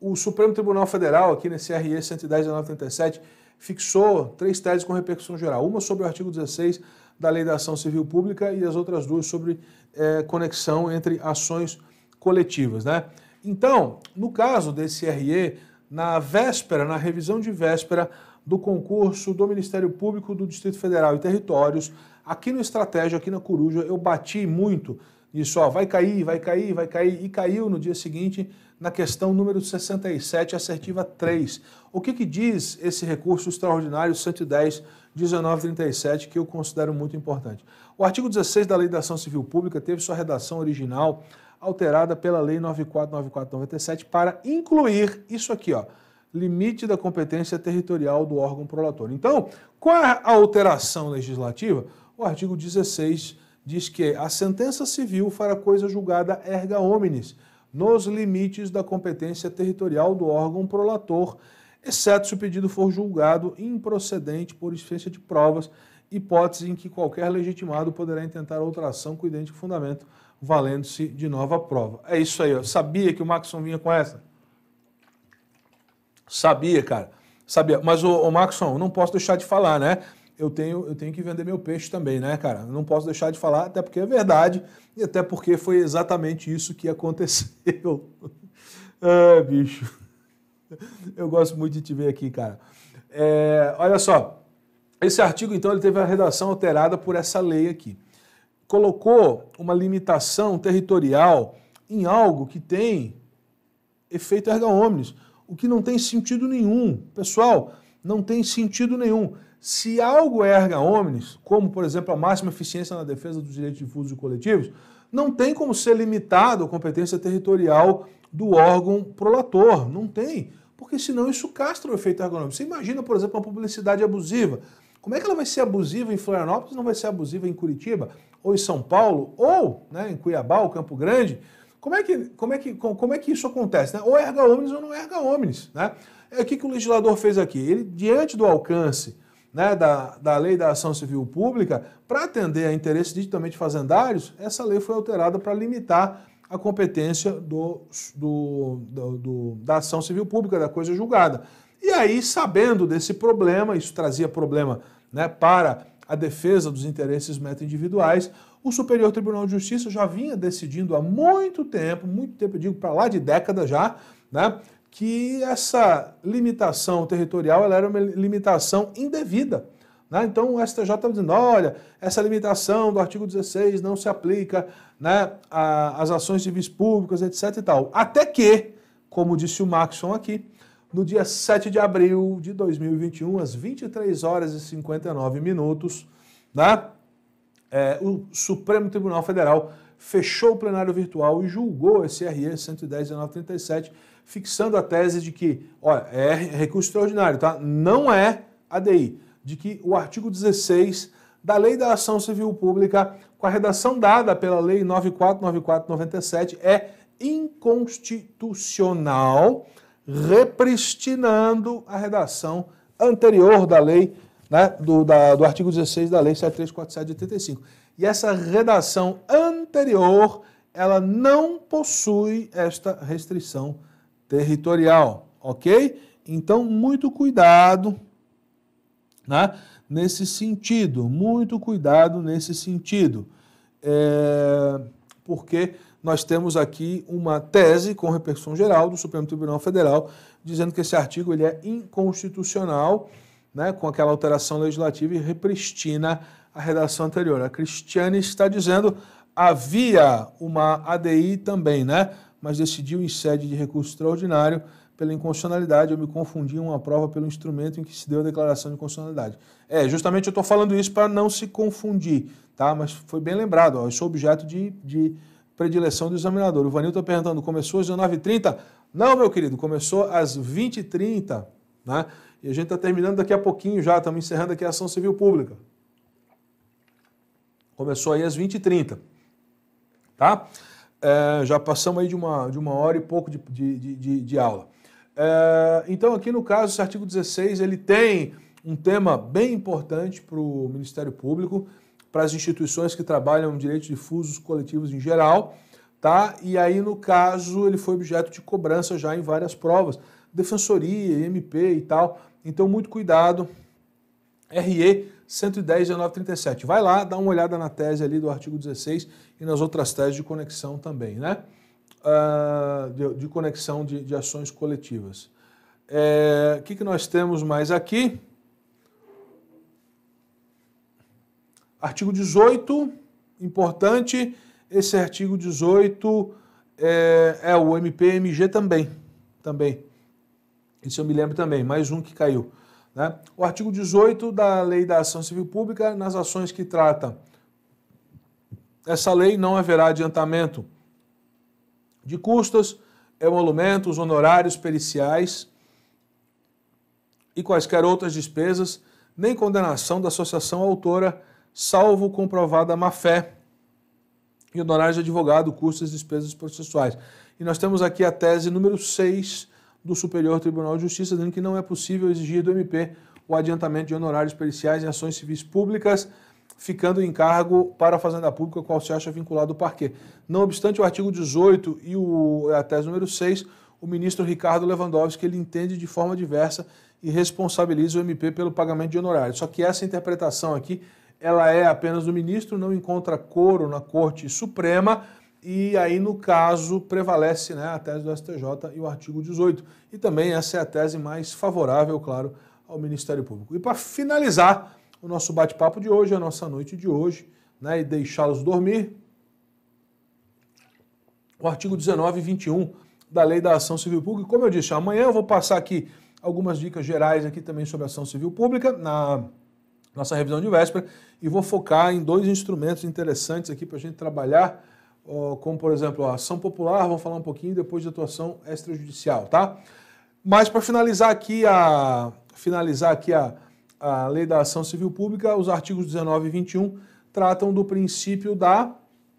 o Supremo Tribunal Federal, aqui nesse RE 110-937, fixou três teses com repercussão geral. Uma sobre o artigo 16 da Lei da Ação Civil Pública e as outras duas sobre é, conexão entre ações coletivas, né? Então, no caso desse RE, na véspera, na revisão de véspera, do concurso do Ministério Público do Distrito Federal e Territórios. Aqui no Estratégia, aqui na Coruja, eu bati muito nisso, ó, vai cair, vai cair, vai cair, e caiu no dia seguinte na questão número 67, assertiva 3. O que, que diz esse recurso extraordinário 110 1937, que eu considero muito importante. O artigo 16 da Lei da Ação Civil Pública teve sua redação original alterada pela Lei 949497 para incluir isso aqui, ó, limite da competência territorial do órgão prolator. Então, qual é a alteração legislativa? O artigo 16 diz que a sentença civil fará coisa julgada erga omnes, nos limites da competência territorial do órgão prolator, exceto se o pedido for julgado improcedente por existência de provas, hipótese em que qualquer legitimado poderá intentar outra ação com idêntico fundamento, valendo-se de nova prova. É isso aí, sabia que o Maxon vinha com essa? Sabia, cara. Sabia. Mas, o, o Maxon, não posso deixar de falar, né? Eu tenho, eu tenho que vender meu peixe também, né, cara? Não posso deixar de falar, até porque é verdade e até porque foi exatamente isso que aconteceu. é, bicho. Eu gosto muito de te ver aqui, cara. É, olha só, esse artigo então ele teve a redação alterada por essa lei aqui. Colocou uma limitação territorial em algo que tem efeito erga omnes o que não tem sentido nenhum. Pessoal, não tem sentido nenhum. Se algo é erga omnes, como por exemplo a máxima eficiência na defesa dos direitos difusos e coletivos, não tem como ser limitado a competência territorial do órgão prolator. Não tem. Porque senão isso castra o efeito ergonômico. Você imagina, por exemplo, uma publicidade abusiva. Como é que ela vai ser abusiva em Florianópolis, não vai ser abusiva em Curitiba, ou em São Paulo, ou né, em Cuiabá, ou Campo Grande? Como é que, como é que, como é que isso acontece? Né? Ou erga omnes ou não erga omnes. Né? É o que, que o legislador fez aqui? Ele, diante do alcance né, da, da lei da ação civil pública, para atender a interesses digitalmente fazendários, essa lei foi alterada para limitar a competência do, do, do, do, da ação civil pública, da coisa julgada. E aí, sabendo desse problema, isso trazia problema né, para a defesa dos interesses meta-individuais, o Superior Tribunal de Justiça já vinha decidindo há muito tempo, muito tempo, eu digo para lá de década já, né, que essa limitação territorial ela era uma limitação indevida. Né? Então o STJ está dizendo: olha, essa limitação do artigo 16 não se aplica né, às ações civis públicas, etc. e tal. Até que, como disse o Maxson aqui, no dia 7 de abril de 2021, às 23 horas e 59 minutos, né, é, o Supremo Tribunal Federal fechou o plenário virtual e julgou esse RE 110.937, fixando a tese de que, olha, é recurso extraordinário, tá? Não é ADI, de que o artigo 16 da Lei da Ação Civil Pública, com a redação dada pela Lei 949497, é inconstitucional, repristinando a redação anterior da lei né, do, da, do artigo 16 da Lei 7347 de 85. E essa redação anterior, ela não possui esta restrição territorial, ok? Então, muito cuidado né, nesse sentido, muito cuidado nesse sentido, é, porque nós temos aqui uma tese com repercussão geral do Supremo Tribunal Federal dizendo que esse artigo ele é inconstitucional né, com aquela alteração legislativa e repristina a redação anterior. A Cristiane está dizendo havia uma ADI também, né? Mas decidiu em sede de recurso extraordinário pela inconstitucionalidade. Eu me confundi em uma prova pelo instrumento em que se deu a declaração de constitucionalidade. É, justamente eu estou falando isso para não se confundir, tá? Mas foi bem lembrado, ó, eu sou objeto de, de predileção do examinador. O Vanil está perguntando, começou às 19h30? Não, meu querido, começou às 20h30, né? E a gente está terminando daqui a pouquinho já, estamos encerrando aqui a ação civil pública. Começou aí às 20h30. Tá? É, já passamos aí de uma, de uma hora e pouco de, de, de, de aula. É, então, aqui no caso, esse artigo 16, ele tem um tema bem importante para o Ministério Público, para as instituições que trabalham direitos difusos coletivos em geral, tá? E aí, no caso, ele foi objeto de cobrança já em várias provas, defensoria, MP e tal. Então, muito cuidado. RE 110-1937. Vai lá, dá uma olhada na tese ali do artigo 16 e nas outras teses de conexão também, né? Uh, de, de, conexão de, de ações coletivas. O é, que, que nós temos mais aqui? Artigo 18, importante. Esse artigo 18 é, é o MPMG também. Também isso eu me lembro também, mais um que caiu. Né? O artigo 18 da Lei da Ação Civil Pública, nas ações que trata essa lei, não haverá adiantamento de custas, emolumentos, honorários periciais e quaisquer outras despesas, nem condenação da associação autora, salvo comprovada má-fé e honorários de advogado, custas e despesas processuais. E nós temos aqui a tese número 6 do Superior Tribunal de Justiça, dizendo que não é possível exigir do MP o adiantamento de honorários periciais em ações civis públicas, ficando em cargo para a Fazenda Pública, qual se acha vinculado ao parquê. Não obstante o artigo 18 e o, a tese número 6, o ministro Ricardo Lewandowski ele entende de forma diversa e responsabiliza o MP pelo pagamento de honorários. Só que essa interpretação aqui, ela é apenas do ministro, não encontra coro na Corte Suprema. E aí, no caso, prevalece né, a tese do STJ e o artigo 18. E também essa é a tese mais favorável, claro, ao Ministério Público. E para finalizar o nosso bate-papo de hoje, a nossa noite de hoje, né, e deixá-los dormir, o artigo 19 e 21 da Lei da Ação Civil Pública. Como eu disse, amanhã eu vou passar aqui algumas dicas gerais aqui também sobre ação civil pública na nossa revisão de véspera e vou focar em dois instrumentos interessantes aqui para a gente trabalhar como por exemplo a ação popular, vamos falar um pouquinho depois de atuação extrajudicial, tá? Mas para finalizar aqui a finalizar aqui a, a lei da ação civil pública, os artigos 19 e 21 tratam do princípio da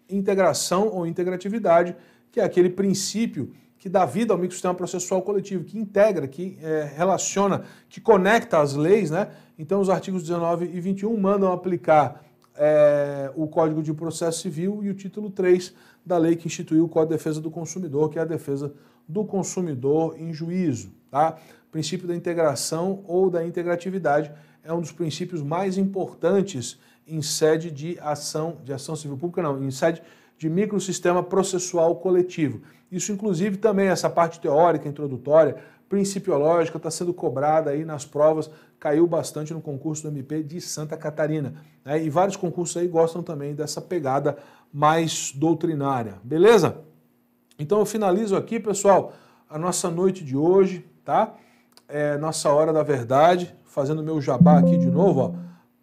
integração ou integratividade, que é aquele princípio que dá vida ao microsistema processual coletivo, que integra, que é, relaciona, que conecta as leis, né? Então os artigos 19 e 21 mandam aplicar é, o Código de Processo Civil e o título 3 da lei que instituiu o Código de Defesa do Consumidor, que é a defesa do consumidor em juízo. Tá? O princípio da integração ou da integratividade é um dos princípios mais importantes em sede de ação, de ação civil pública, não, em sede de microsistema processual coletivo. Isso, inclusive, também essa parte teórica, introdutória, principiológica, está sendo cobrada aí nas provas caiu bastante no concurso do MP de Santa Catarina. Né? E vários concursos aí gostam também dessa pegada mais doutrinária, beleza? Então eu finalizo aqui, pessoal, a nossa noite de hoje, tá? É nossa hora da verdade, fazendo meu jabá aqui de novo, ó.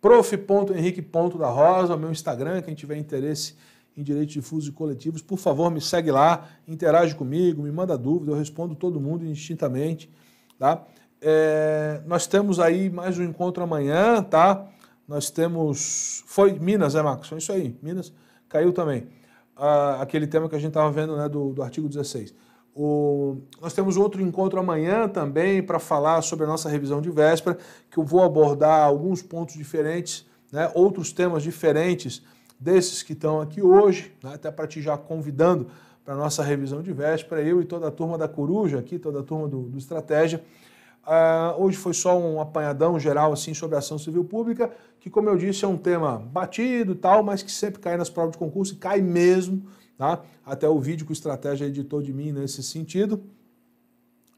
prof.henrique.darosa, meu Instagram, quem tiver interesse em direitos difusos e coletivos, por favor, me segue lá, interage comigo, me manda dúvida, eu respondo todo mundo indistintamente, tá? é, nós temos aí mais um encontro amanhã, tá? Nós temos. Foi Minas, é, né, Marcos? Foi isso aí, Minas. Caiu também. Ah, aquele tema que a gente estava vendo né, do, do artigo 16. O, nós temos outro encontro amanhã também para falar sobre a nossa revisão de véspera, que eu vou abordar alguns pontos diferentes, né, outros temas diferentes desses que estão aqui hoje, né, até para te já convidando para a nossa revisão de véspera, eu e toda a turma da Coruja aqui, toda a turma do, do Estratégia. Uh, hoje foi só um apanhadão geral assim sobre a ação civil pública, que como eu disse é um tema batido tal, mas que sempre cai nas provas de concurso e cai mesmo, tá? Até o vídeo que o estratégia editou de mim nesse sentido.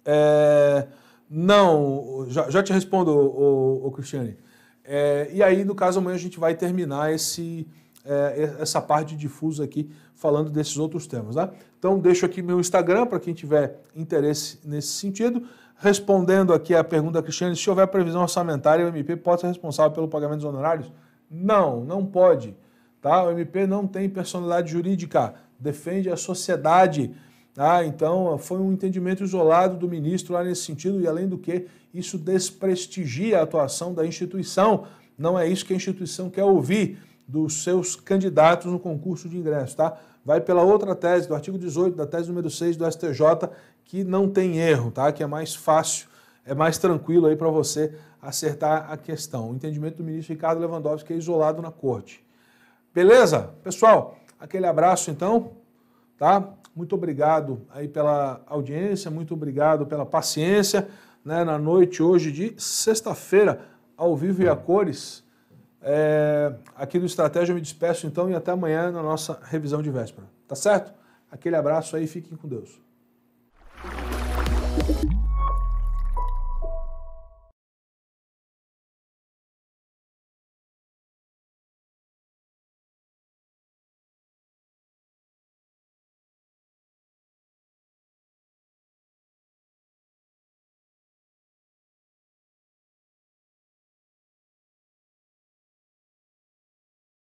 É, não, já, já, te respondo, o, o Cristiane. É, e aí, no caso, amanhã a gente vai terminar esse, é, essa parte difusa aqui falando desses outros temas. Tá? Então, deixo aqui meu Instagram para quem tiver interesse nesse sentido respondendo aqui a pergunta da Cristiane, se houver previsão orçamentária, o MP pode ser responsável pelo pagamento dos honorários? Não, não pode. Tá? O MP não tem personalidade jurídica, defende a sociedade. Tá? Então, foi um entendimento isolado do ministro lá nesse sentido, e além do que, isso desprestigia a atuação da instituição. Não é isso que a instituição quer ouvir dos seus candidatos no concurso de ingresso, tá? Vai pela outra tese, do artigo 18 da tese número 6 do STJ, que não tem erro, tá? Que é mais fácil, é mais tranquilo aí para você acertar a questão. O entendimento do ministro Ricardo Lewandowski é isolado na corte. Beleza? Pessoal, aquele abraço então, tá? Muito obrigado aí pela audiência, muito obrigado pela paciência, né? Na noite hoje de sexta-feira, ao vivo e a cores. É, aqui do Estratégia eu me despeço então e até amanhã na nossa revisão de véspera. Tá certo? Aquele abraço aí, fiquem com Deus. Thank you.